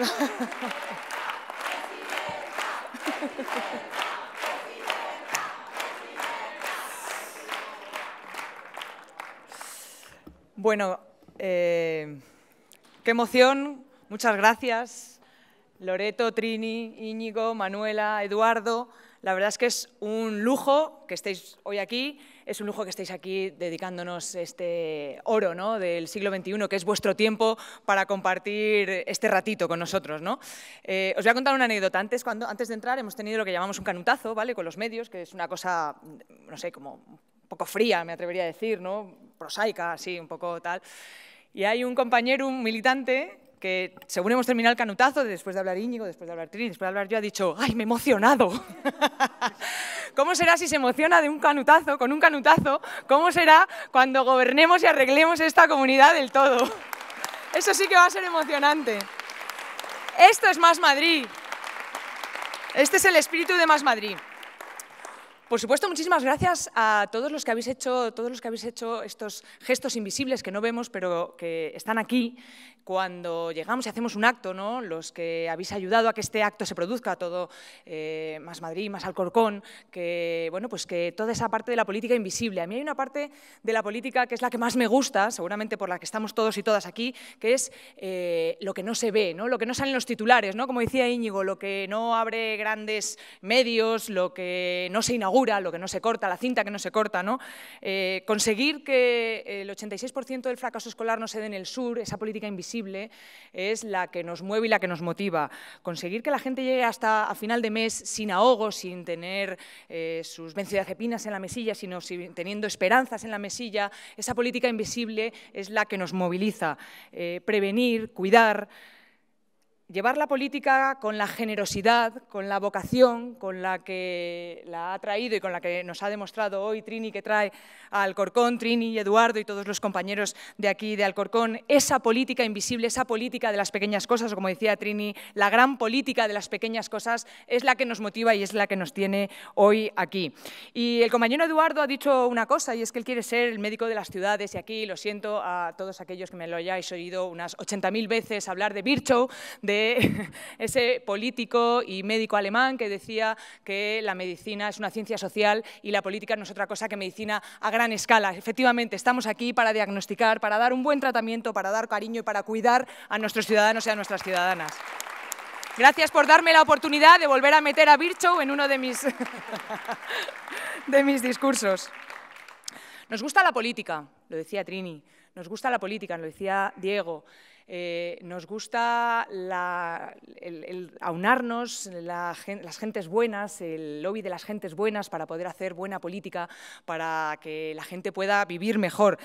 Bueno, eh, qué emoción, muchas gracias. Loreto, Trini, Íñigo, Manuela, Eduardo, la verdad es que es un lujo que estéis hoy aquí es un lujo que estéis aquí dedicándonos este oro ¿no? del siglo XXI, que es vuestro tiempo para compartir este ratito con nosotros. ¿no? Eh, os voy a contar una anécdota. Antes, cuando, antes de entrar hemos tenido lo que llamamos un canutazo ¿vale? con los medios, que es una cosa, no sé, como un poco fría, me atrevería a decir, ¿no? prosaica, así, un poco tal. Y hay un compañero, un militante, que según hemos terminado el canutazo, después de hablar Íñigo, después de hablar Trini, después de hablar yo, ha dicho, ¡ay, me he emocionado! ¿Cómo será si se emociona de un canutazo, con un canutazo? ¿Cómo será cuando gobernemos y arreglemos esta comunidad del todo? Eso sí que va a ser emocionante. Esto es Más Madrid. Este es el espíritu de Más Madrid. Por supuesto, muchísimas gracias a todos los que habéis hecho, todos los que habéis hecho estos gestos invisibles que no vemos, pero que están aquí, cuando llegamos y hacemos un acto, los que habéis ayudado a que este acto se produzca, todo eh, más Madrid, más Alcorcón, que, bueno, pues que toda esa parte de la política invisible. A mí hay una parte de la política que es la que más me gusta, seguramente por la que estamos todos y todas aquí, que es eh, lo que no se ve, lo que no salen los titulares, como decía Íñigo, lo que no abre grandes medios, lo que no se inaugura, lo que no se corta, la cinta que no se corta. Eh, conseguir que el 86% del fracaso escolar no se dé en el sur, esa política invisible, es la que nos mueve y la que nos motiva. Conseguir que la gente llegue hasta a final de mes sin ahogo, sin tener eh, sus benzodiazepinas en la mesilla, sino teniendo esperanzas en la mesilla, esa política invisible es la que nos moviliza. Eh, prevenir, cuidar llevar la política con la generosidad, con la vocación con la que la ha traído y con la que nos ha demostrado hoy Trini, que trae a Alcorcón, Trini, Eduardo y todos los compañeros de aquí de Alcorcón, esa política invisible, esa política de las pequeñas cosas, o como decía Trini, la gran política de las pequeñas cosas es la que nos motiva y es la que nos tiene hoy aquí. Y el compañero Eduardo ha dicho una cosa y es que él quiere ser el médico de las ciudades y aquí lo siento a todos aquellos que me lo hayáis oído unas 80.000 veces hablar de vircho de ese político y médico alemán que decía que la medicina es una ciencia social y la política no es otra cosa que medicina a gran escala. Efectivamente, estamos aquí para diagnosticar, para dar un buen tratamiento, para dar cariño y para cuidar a nuestros ciudadanos y a nuestras ciudadanas. Gracias por darme la oportunidad de volver a meter a Birchow en uno de mis, de mis discursos. Nos gusta la política, lo decía Trini, nos gusta la política, lo decía Diego. Eh, nos gusta el, aunarnos, la, las gentes buenas, el lobby de las gentes buenas para poder hacer buena política, para que la gente pueda vivir mejor.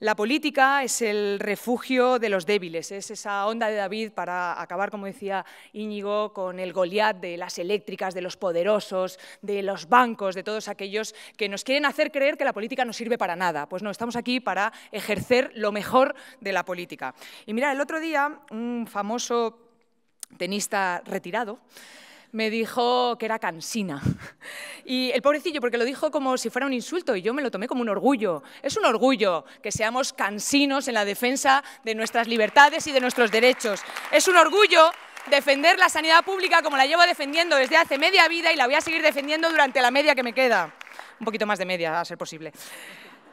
La política es el refugio de los débiles, es esa onda de David para acabar, como decía Íñigo, con el Goliat de las eléctricas, de los poderosos, de los bancos, de todos aquellos que nos quieren hacer creer que la política no sirve para nada. Pues no, estamos aquí para ejercer lo mejor de la política. Y mira, el otro día, un famoso tenista retirado, me dijo que era cansina. Y el pobrecillo, porque lo dijo como si fuera un insulto y yo me lo tomé como un orgullo. Es un orgullo que seamos cansinos en la defensa de nuestras libertades y de nuestros derechos. Es un orgullo defender la sanidad pública como la llevo defendiendo desde hace media vida y la voy a seguir defendiendo durante la media que me queda. Un poquito más de media, a ser posible.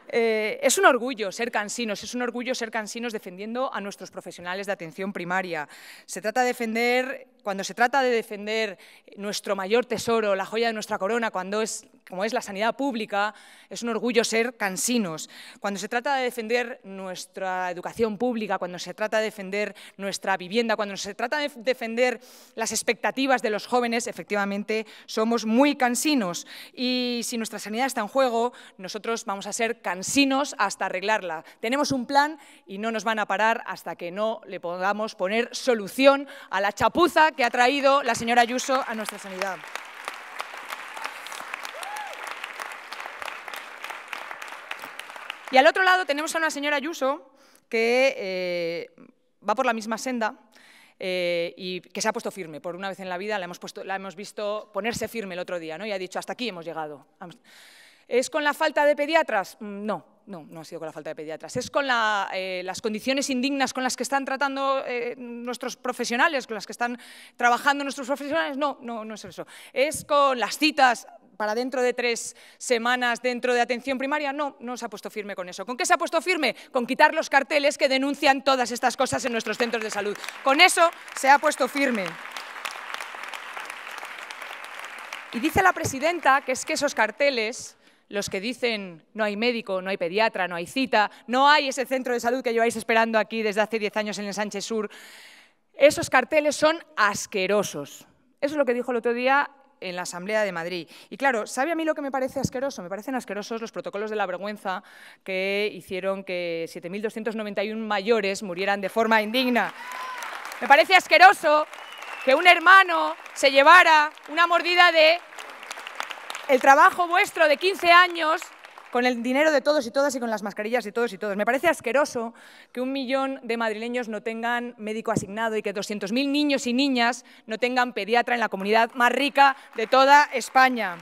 Eh, es un orgullo ser cansinos, es un orgullo ser cansinos defendiendo a nuestros profesionales de atención primaria. Se trata de defender, cuando se trata de defender nuestro mayor tesoro, la joya de nuestra corona, cuando es como es la sanidad pública, es un orgullo ser cansinos. Cuando se trata de defender nuestra educación pública, cuando se trata de defender nuestra vivienda, cuando se trata de defender las expectativas de los jóvenes, efectivamente somos muy cansinos. Y si nuestra sanidad está en juego, nosotros vamos a ser cansinos hasta arreglarla. Tenemos un plan y no nos van a parar hasta que no le podamos poner solución a la chapuza que ha traído la señora Ayuso a nuestra sanidad. Y al otro lado tenemos a una señora Ayuso que eh, va por la misma senda, eh, y que se ha puesto firme. Por una vez en la vida la hemos, puesto, la hemos visto ponerse firme el otro día ¿no? y ha dicho, hasta aquí hemos llegado. ¿Es con la falta de pediatras? Mm, no, no, no ha sido con la falta de pediatras. ¿Es con eh, las condiciones indignas con las que están tratando nuestros profesionales, con las que están trabajando nuestros profesionales? No, no, no es eso. ¿Es con las citas? para dentro de tres semanas dentro de atención primaria, no, no se ha puesto firme con eso. ¿Con qué se ha puesto firme? Con quitar los carteles que denuncian todas estas cosas en nuestros centros de salud. Con eso se ha puesto firme. Y dice la presidenta que es que esos carteles, los que dicen no hay médico, no hay pediatra, no hay cita, no hay ese centro de salud que lleváis esperando aquí desde hace diez años en el Sánchez Sur, esos carteles son asquerosos. Eso es lo que dijo el otro día en la Asamblea de Madrid. Y claro, ¿sabe a mí lo que me parece asqueroso? Me parecen asquerosos los protocolos de la vergüenza que hicieron que 7.291 mayores murieran de forma indigna. Me parece asqueroso que un hermano se llevara una mordida de el trabajo vuestro de 15 años con el dinero de todos y todas y con las mascarillas de todos y todos. Me parece asqueroso que un millón de madrileños no tengan médico asignado y que 200.000 niños y niñas no tengan pediatra en la comunidad más rica de toda España.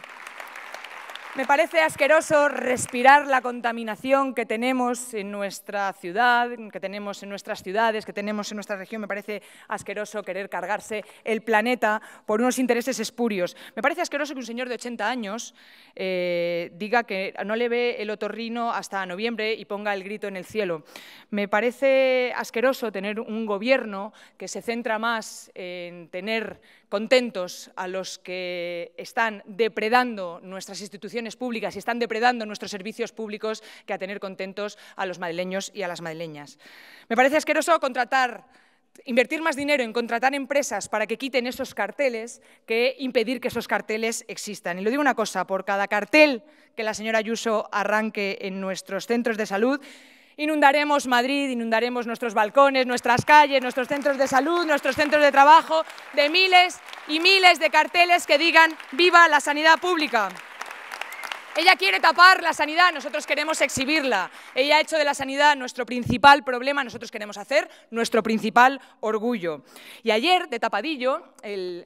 Me parece asqueroso respirar la contaminación que tenemos en nuestra ciudad, que tenemos en nuestras ciudades, que tenemos en nuestra región. Me parece asqueroso querer cargarse el planeta por unos intereses espurios. Me parece asqueroso que un señor de 80 años eh, diga que no le ve el otorrino hasta noviembre y ponga el grito en el cielo. Me parece asqueroso tener un gobierno que se centra más en tener contentos a los que están depredando nuestras instituciones públicas y están depredando nuestros servicios públicos que a tener contentos a los madrileños y a las madrileñas. Me parece asqueroso contratar invertir más dinero en contratar empresas para que quiten esos carteles que impedir que esos carteles existan. Y lo digo una cosa, por cada cartel que la señora Ayuso arranque en nuestros centros de salud, Inundaremos Madrid, inundaremos nuestros balcones, nuestras calles, nuestros centros de salud, nuestros centros de trabajo, de miles y miles de carteles que digan viva la sanidad pública. Ella quiere tapar la sanidad, nosotros queremos exhibirla. Ella ha hecho de la sanidad nuestro principal problema, nosotros queremos hacer nuestro principal orgullo. Y ayer, de tapadillo,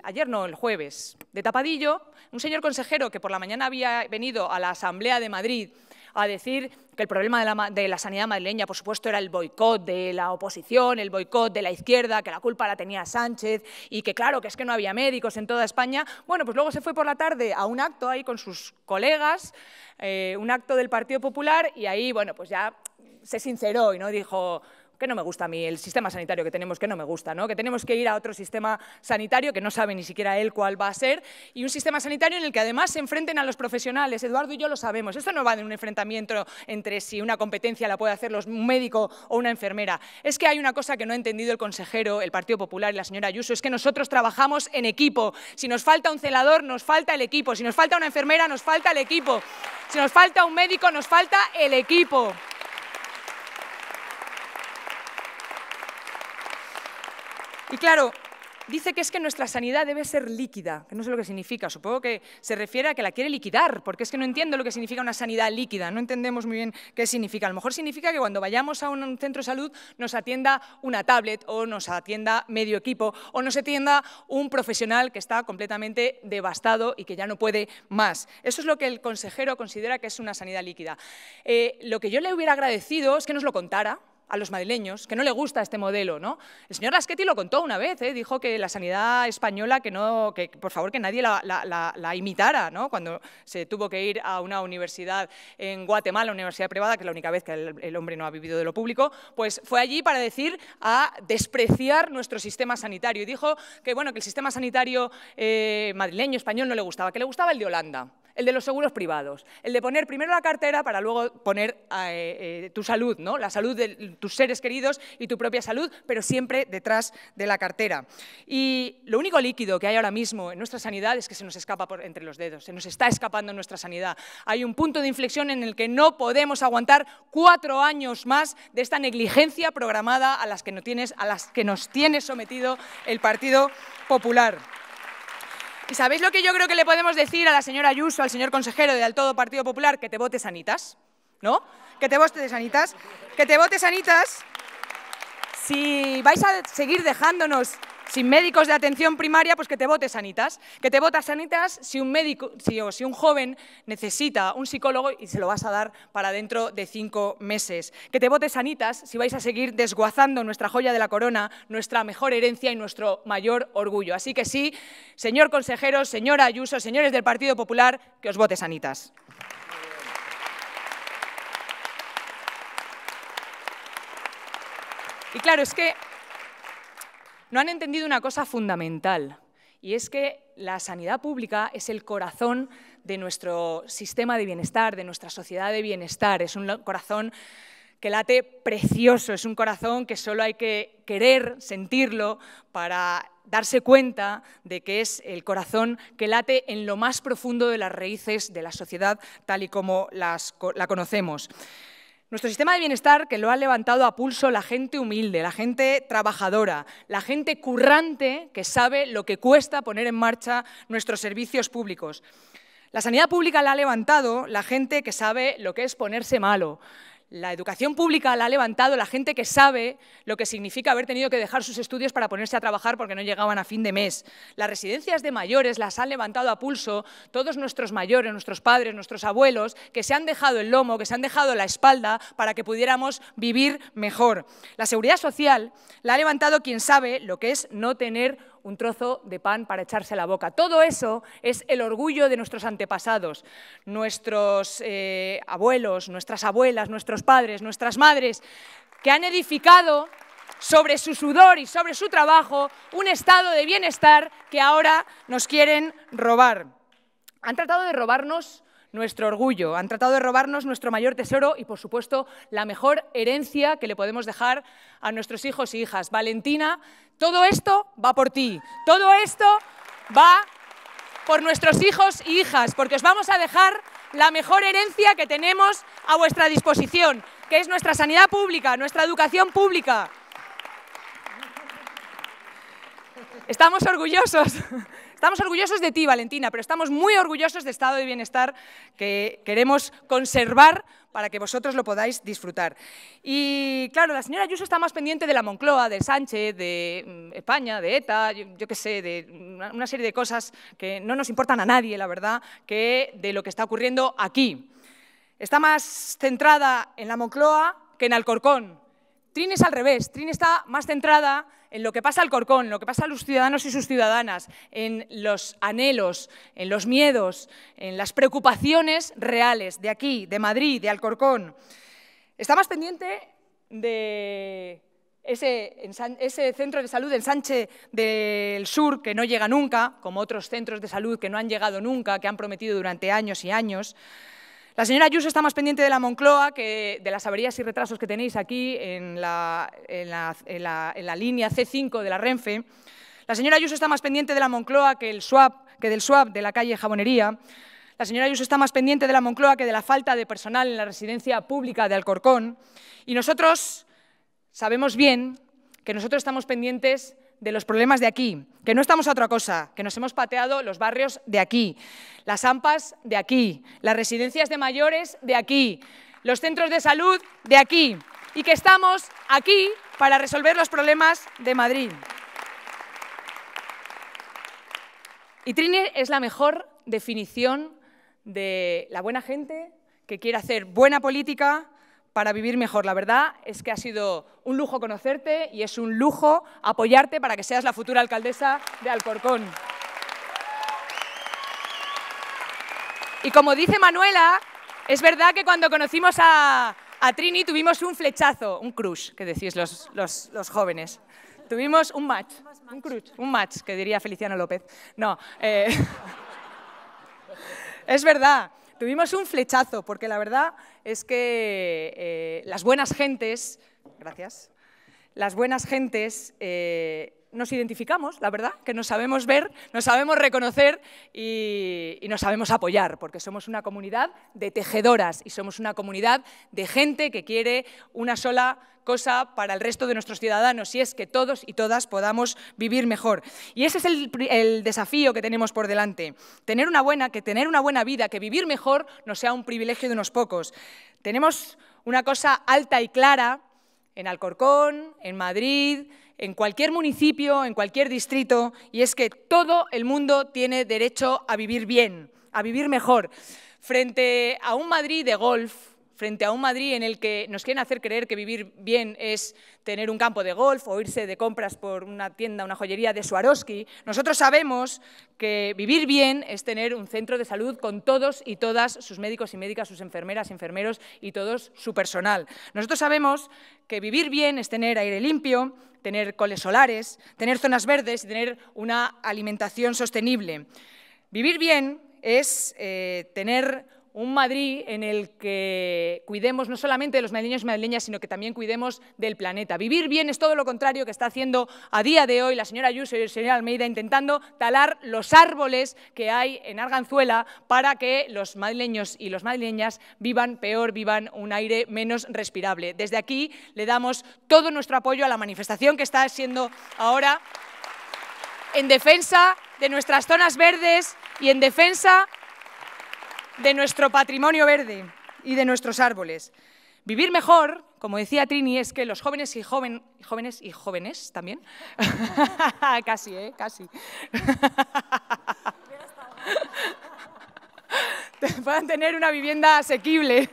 ayer no, el jueves, de tapadillo, un señor consejero que por la mañana había venido a la Asamblea de Madrid a decir que el problema de la, de la sanidad madrileña, por supuesto, era el boicot de la oposición, el boicot de la izquierda, que la culpa la tenía Sánchez y que claro, que es que no había médicos en toda España. Bueno, pues luego se fue por la tarde a un acto ahí con sus colegas, eh, un acto del Partido Popular y ahí, bueno, pues ya se sinceró y no dijo que no me gusta a mí, el sistema sanitario que tenemos que no me gusta, ¿no? que tenemos que ir a otro sistema sanitario que no sabe ni siquiera él cuál va a ser, y un sistema sanitario en el que además se enfrenten a los profesionales. Eduardo y yo lo sabemos, esto no va de un enfrentamiento entre si una competencia la puede hacer un médico o una enfermera. Es que hay una cosa que no ha entendido el consejero, el Partido Popular y la señora Ayuso, es que nosotros trabajamos en equipo. Si nos falta un celador, nos falta el equipo. Si nos falta una enfermera, nos falta el equipo. Si nos falta un médico, nos falta el equipo. Y claro, dice que es que nuestra sanidad debe ser líquida, que no sé lo que significa, supongo que se refiere a que la quiere liquidar, porque es que no entiendo lo que significa una sanidad líquida, no entendemos muy bien qué significa. A lo mejor significa que cuando vayamos a un centro de salud nos atienda una tablet o nos atienda medio equipo o nos atienda un profesional que está completamente devastado y que ya no puede más. Eso es lo que el consejero considera que es una sanidad líquida. Eh, lo que yo le hubiera agradecido es que nos lo contara, a los madrileños, que no le gusta este modelo, ¿no? El señor Laschetti lo contó una vez, ¿eh? dijo que la sanidad española, que no, que por favor que nadie la, imitara, Cuando se tuvo que ir a una universidad en Guatemala, una universidad privada, que es la única vez que el, hombre no ha vivido de lo público, pues fue allí para decir a despreciar nuestro sistema sanitario y dijo que bueno que el sistema sanitario eh, madrileño español no le gustaba, que le gustaba el de Holanda el de los seguros privados, el de poner primero la cartera para luego poner eh, eh, tu salud, ¿no? la salud de tus seres queridos y tu propia salud, pero siempre detrás de la cartera. Y lo único líquido que hay ahora mismo en nuestra sanidad es que se nos escapa por entre los dedos, se nos está escapando nuestra sanidad. Hay un punto de inflexión en el que no podemos aguantar cuatro años más de esta negligencia programada a las que, a las que nos tiene sometido el Partido Popular. ¿Y sabéis lo que yo creo que le podemos decir a la señora Ayuso, al señor consejero del todo Partido Popular? Que te vote Sanitas, ¿no? Que te vote Sanitas. Que te vote Sanitas. Si vais a seguir dejándonos sin médicos de atención primaria, pues que te vote Sanitas. Que te vote Sanitas si un médico o si un joven necesita un psicólogo y se lo vas a dar para dentro de cinco meses. Que te vote Sanitas si vais a seguir desguazando nuestra joya de la corona, nuestra mejor herencia y nuestro mayor orgullo. Así que sí, señor consejero, señora Ayuso, señores del Partido Popular, que os vote Sanitas. Y claro, es que no han entendido una cosa fundamental, y es que la sanidad pública es el corazón de nuestro sistema de bienestar, de nuestra sociedad de bienestar, es un corazón que late precioso, es un corazón que solo hay que querer sentirlo para darse cuenta de que es el corazón que late en lo más profundo de las raíces de la sociedad tal y como la conocemos. Nuestro sistema de bienestar que lo ha levantado a pulso la gente humilde, la gente trabajadora, la gente currante que sabe lo que cuesta poner en marcha nuestros servicios públicos. La sanidad pública la ha levantado la gente que sabe lo que es ponerse malo, la educación pública la ha levantado la gente que sabe lo que significa haber tenido que dejar sus estudios para ponerse a trabajar porque no llegaban a fin de mes. Las residencias de mayores las han levantado a pulso todos nuestros mayores, nuestros padres, nuestros abuelos, que se han dejado el lomo, que se han dejado la espalda para que pudiéramos vivir mejor. La seguridad social la ha levantado quien sabe lo que es no tener un trozo de pan para echarse a la boca. Todo eso es el orgullo de nuestros antepasados, nuestros eh, abuelos, nuestras abuelas, nuestros padres, nuestras madres, que han edificado sobre su sudor y sobre su trabajo un estado de bienestar que ahora nos quieren robar. Han tratado de robarnos nuestro orgullo, han tratado de robarnos nuestro mayor tesoro y, por supuesto, la mejor herencia que le podemos dejar a nuestros hijos y hijas. Valentina todo esto va por ti. Todo esto va por nuestros hijos y hijas, porque os vamos a dejar la mejor herencia que tenemos a vuestra disposición, que es nuestra sanidad pública, nuestra educación pública. Estamos orgullosos. Estamos orgullosos de ti, Valentina, pero estamos muy orgullosos de estado de bienestar que queremos conservar para que vosotros lo podáis disfrutar. Y claro, la señora Ayuso está más pendiente de la Moncloa, de Sánchez, de mm, España, de ETA, yo, qué sé, de una, una serie de cosas que no nos importan a nadie, la verdad, que de lo que está ocurriendo aquí. Está más centrada en la Moncloa que en Alcorcón. Trin es al revés, Trin está más centrada en lo que pasa al Corcón, en lo que pasa a los ciudadanos y sus ciudadanas, en los anhelos, en los miedos, en las preocupaciones reales de aquí, de Madrid, de Alcorcón. Está más pendiente de ese, centro de salud ensanche del Sur, que no llega nunca, como otros centros de salud que no han llegado nunca, que han prometido durante años y años, la señora Ayuso está más pendiente de la Moncloa que de las averías y retrasos que tenéis aquí en la, línea C5 de la Renfe. La señora Ayuso está más pendiente de la Moncloa que, el que del swap de la calle Jabonería. La señora Ayuso está más pendiente de la Moncloa que de la falta de personal en la residencia pública de Alcorcón. Y nosotros sabemos bien que nosotros estamos pendientes de los problemas de aquí, que no estamos a otra cosa, que nos hemos pateado los barrios de aquí, las AMPAs de aquí, las residencias de mayores de aquí, los centros de salud de aquí, y que estamos aquí para resolver los problemas de Madrid. Y Trini es la mejor definición de la buena gente que quiere hacer buena política para vivir mejor. La verdad es que ha sido un lujo conocerte y es un lujo apoyarte para que seas la futura alcaldesa de Alcorcón. Y como dice Manuela, es verdad que cuando conocimos a, Trini tuvimos un flechazo, un crush, que decís los, jóvenes. Tuvimos un match, un crush, un match, que diría Feliciano López. No, eh, es verdad tuvimos un flechazo, porque la verdad es que eh, las buenas gentes, gracias, las buenas gentes eh, nos identificamos, la verdad, que nos sabemos ver, nos sabemos reconocer y, nos sabemos apoyar, porque somos una comunidad de tejedoras y somos una comunidad de gente que quiere una sola cosa para el resto de nuestros ciudadanos, y es que todos y todas podamos vivir mejor. Y ese es el, el desafío que tenemos por delante, tener una buena, que tener una buena vida, que vivir mejor no sea un privilegio de unos pocos. Tenemos una cosa alta y clara en Alcorcón, en Madrid, en cualquier municipio, en cualquier distrito, y es que todo el mundo tiene derecho a vivir bien, a vivir mejor. Frente a un Madrid de golf, frente a un Madrid en el que nos quieren hacer creer que vivir bien es tener un campo de golf o irse de compras por una tienda, una joyería de Swarovski, nosotros sabemos que vivir bien es tener un centro de salud con todos y todas sus médicos y médicas, sus enfermeras, enfermeros y todos su personal. Nosotros sabemos que vivir bien es tener aire limpio, tener coles solares, tener zonas verdes y tener una alimentación sostenible. Vivir bien es eh, tener un Madrid en el que cuidemos no solamente de los madrileños y madrileñas, sino que también cuidemos del planeta. Vivir bien es todo lo contrario que está haciendo a día de hoy la señora Ayuso y el señor Almeida, intentando talar los árboles que hay en Arganzuela para que los madrileños y los madrileñas vivan peor, vivan un aire menos respirable. Desde aquí le damos todo nuestro apoyo a la manifestación que está siendo ahora en defensa de nuestras zonas verdes y en defensa de nuestro patrimonio verde y de nuestros árboles. Vivir mejor, como decía Trini, es que los jóvenes y jóvenes y jóvenes también, casi, ¿eh? Casi. puedan tener una vivienda asequible.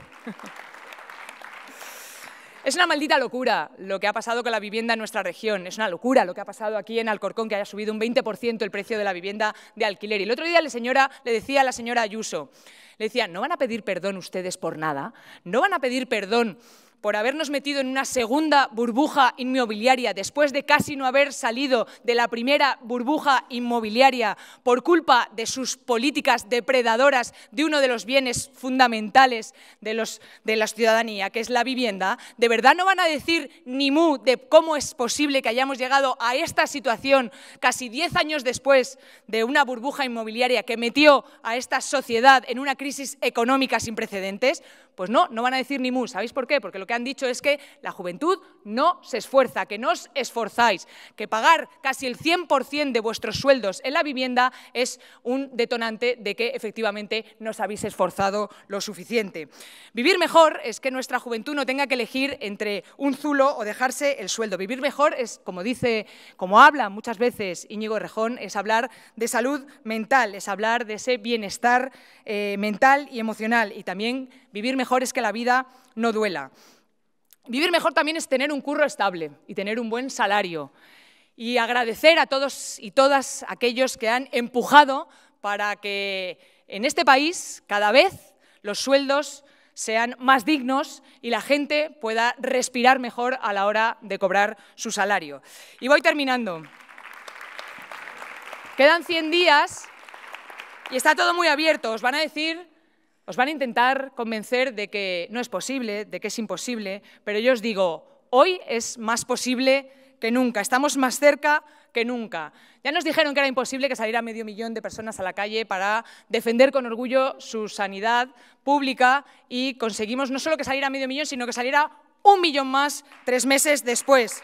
Es una maldita locura lo que ha pasado con la vivienda en nuestra región. Es una locura lo que ha pasado aquí en Alcorcón, que haya subido un 20% el precio de la vivienda de alquiler. Y el otro día señora, le decía a la señora Ayuso, le decía, ¿no van a pedir perdón ustedes por nada? ¿No van a pedir perdón por habernos metido en una segunda burbuja inmobiliaria después de casi no haber salido de la primera burbuja inmobiliaria, por culpa de sus políticas depredadoras de uno de los bienes fundamentales de, los, de la ciudadanía, que es la vivienda, ¿de verdad no van a decir ni mu de cómo es posible que hayamos llegado a esta situación casi diez años después de una burbuja inmobiliaria que metió a esta sociedad en una crisis económica sin precedentes? Pues no, no van a decir ni mu. ¿Sabéis por qué? Porque lo que han dicho es que la juventud no se esfuerza, que no os esforzáis, que pagar casi el 100% de vuestros sueldos en la vivienda es un detonante de que efectivamente no os habéis esforzado lo suficiente. Vivir mejor es que nuestra juventud no tenga que elegir entre un zulo o dejarse el sueldo. Vivir mejor es, como dice, como habla muchas veces Íñigo Rejón, es hablar de salud mental, es hablar de ese bienestar eh, mental y emocional y también Vivir mejor es que la vida no duela. Vivir mejor también es tener un curro estable y tener un buen salario. Y agradecer a todos y todas aquellos que han empujado para que en este país cada vez los sueldos sean más dignos y la gente pueda respirar mejor a la hora de cobrar su salario. Y voy terminando. Quedan 100 días y está todo muy abierto. Os van a decir os van a intentar convencer de que no es posible, de que es imposible, pero yo os digo, hoy es más posible que nunca, estamos más cerca que nunca. Ya nos dijeron que era imposible que saliera medio millón de personas a la calle para defender con orgullo su sanidad pública y conseguimos no solo que saliera medio millón, sino que saliera un millón más tres meses después.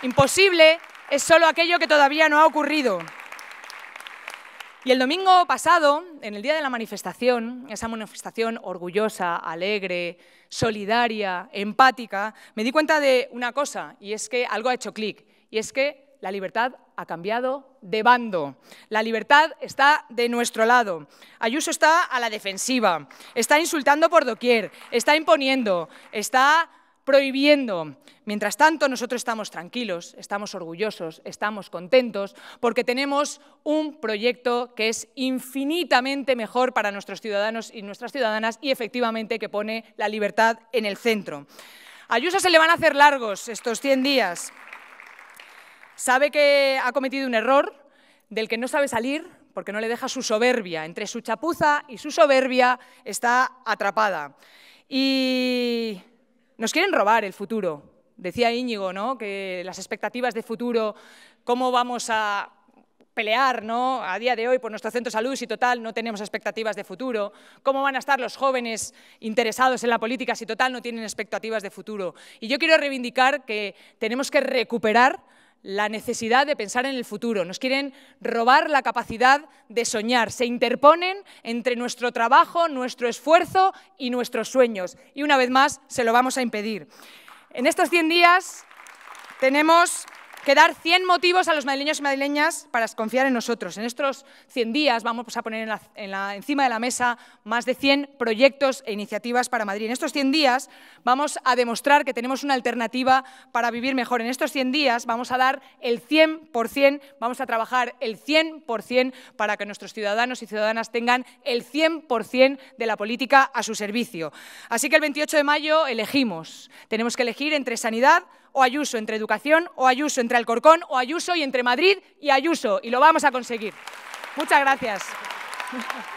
Imposible es solo aquello que todavía no ha ocurrido. Y el domingo pasado, en el día de la manifestación, esa manifestación orgullosa, alegre, solidaria, empática, me di cuenta de una cosa, y es que algo ha hecho clic, y es que la libertad ha cambiado de bando. La libertad está de nuestro lado. Ayuso está a la defensiva, está insultando por doquier, está imponiendo, está prohibiendo. Mientras tanto, nosotros estamos tranquilos, estamos orgullosos, estamos contentos, porque tenemos un proyecto que es infinitamente mejor para nuestros ciudadanos y nuestras ciudadanas y efectivamente que pone la libertad en el centro. A Ayuso se le van a hacer largos estos 100 días. Sabe que ha cometido un error del que no sabe salir porque no le deja su soberbia. Entre su chapuza y su soberbia está atrapada. Y nos quieren robar el futuro. Decía Íñigo, ¿no? Que las expectativas de futuro, cómo vamos a pelear, A día de hoy por nuestro centro de salud, si total no tenemos expectativas de futuro, cómo van a estar los jóvenes interesados en la política si total no tienen expectativas de futuro. Y yo quiero reivindicar que tenemos que recuperar la necesidad de pensar en el futuro, nos quieren robar la capacidad de soñar, se interponen entre nuestro trabajo, nuestro esfuerzo y nuestros sueños. Y una vez más, se lo vamos a impedir. En estos 100 días tenemos que dar 100 motivos a los madrileños y madrileñas para confiar en nosotros. En estos 100 días vamos a poner encima de la mesa más de 100 proyectos e iniciativas para Madrid. En estos 100 días vamos a demostrar que tenemos una alternativa para vivir mejor. En estos 100 días vamos a dar el 100%, vamos a trabajar el 100% para que nuestros ciudadanos y ciudadanas tengan el 100% de la política a su servicio. Así que el 28 de mayo elegimos. Tenemos que elegir entre sanidad, o Ayuso entre Educación, o Ayuso entre Alcorcón, o Ayuso y entre Madrid y Ayuso. Y lo vamos a conseguir. Muchas gracias.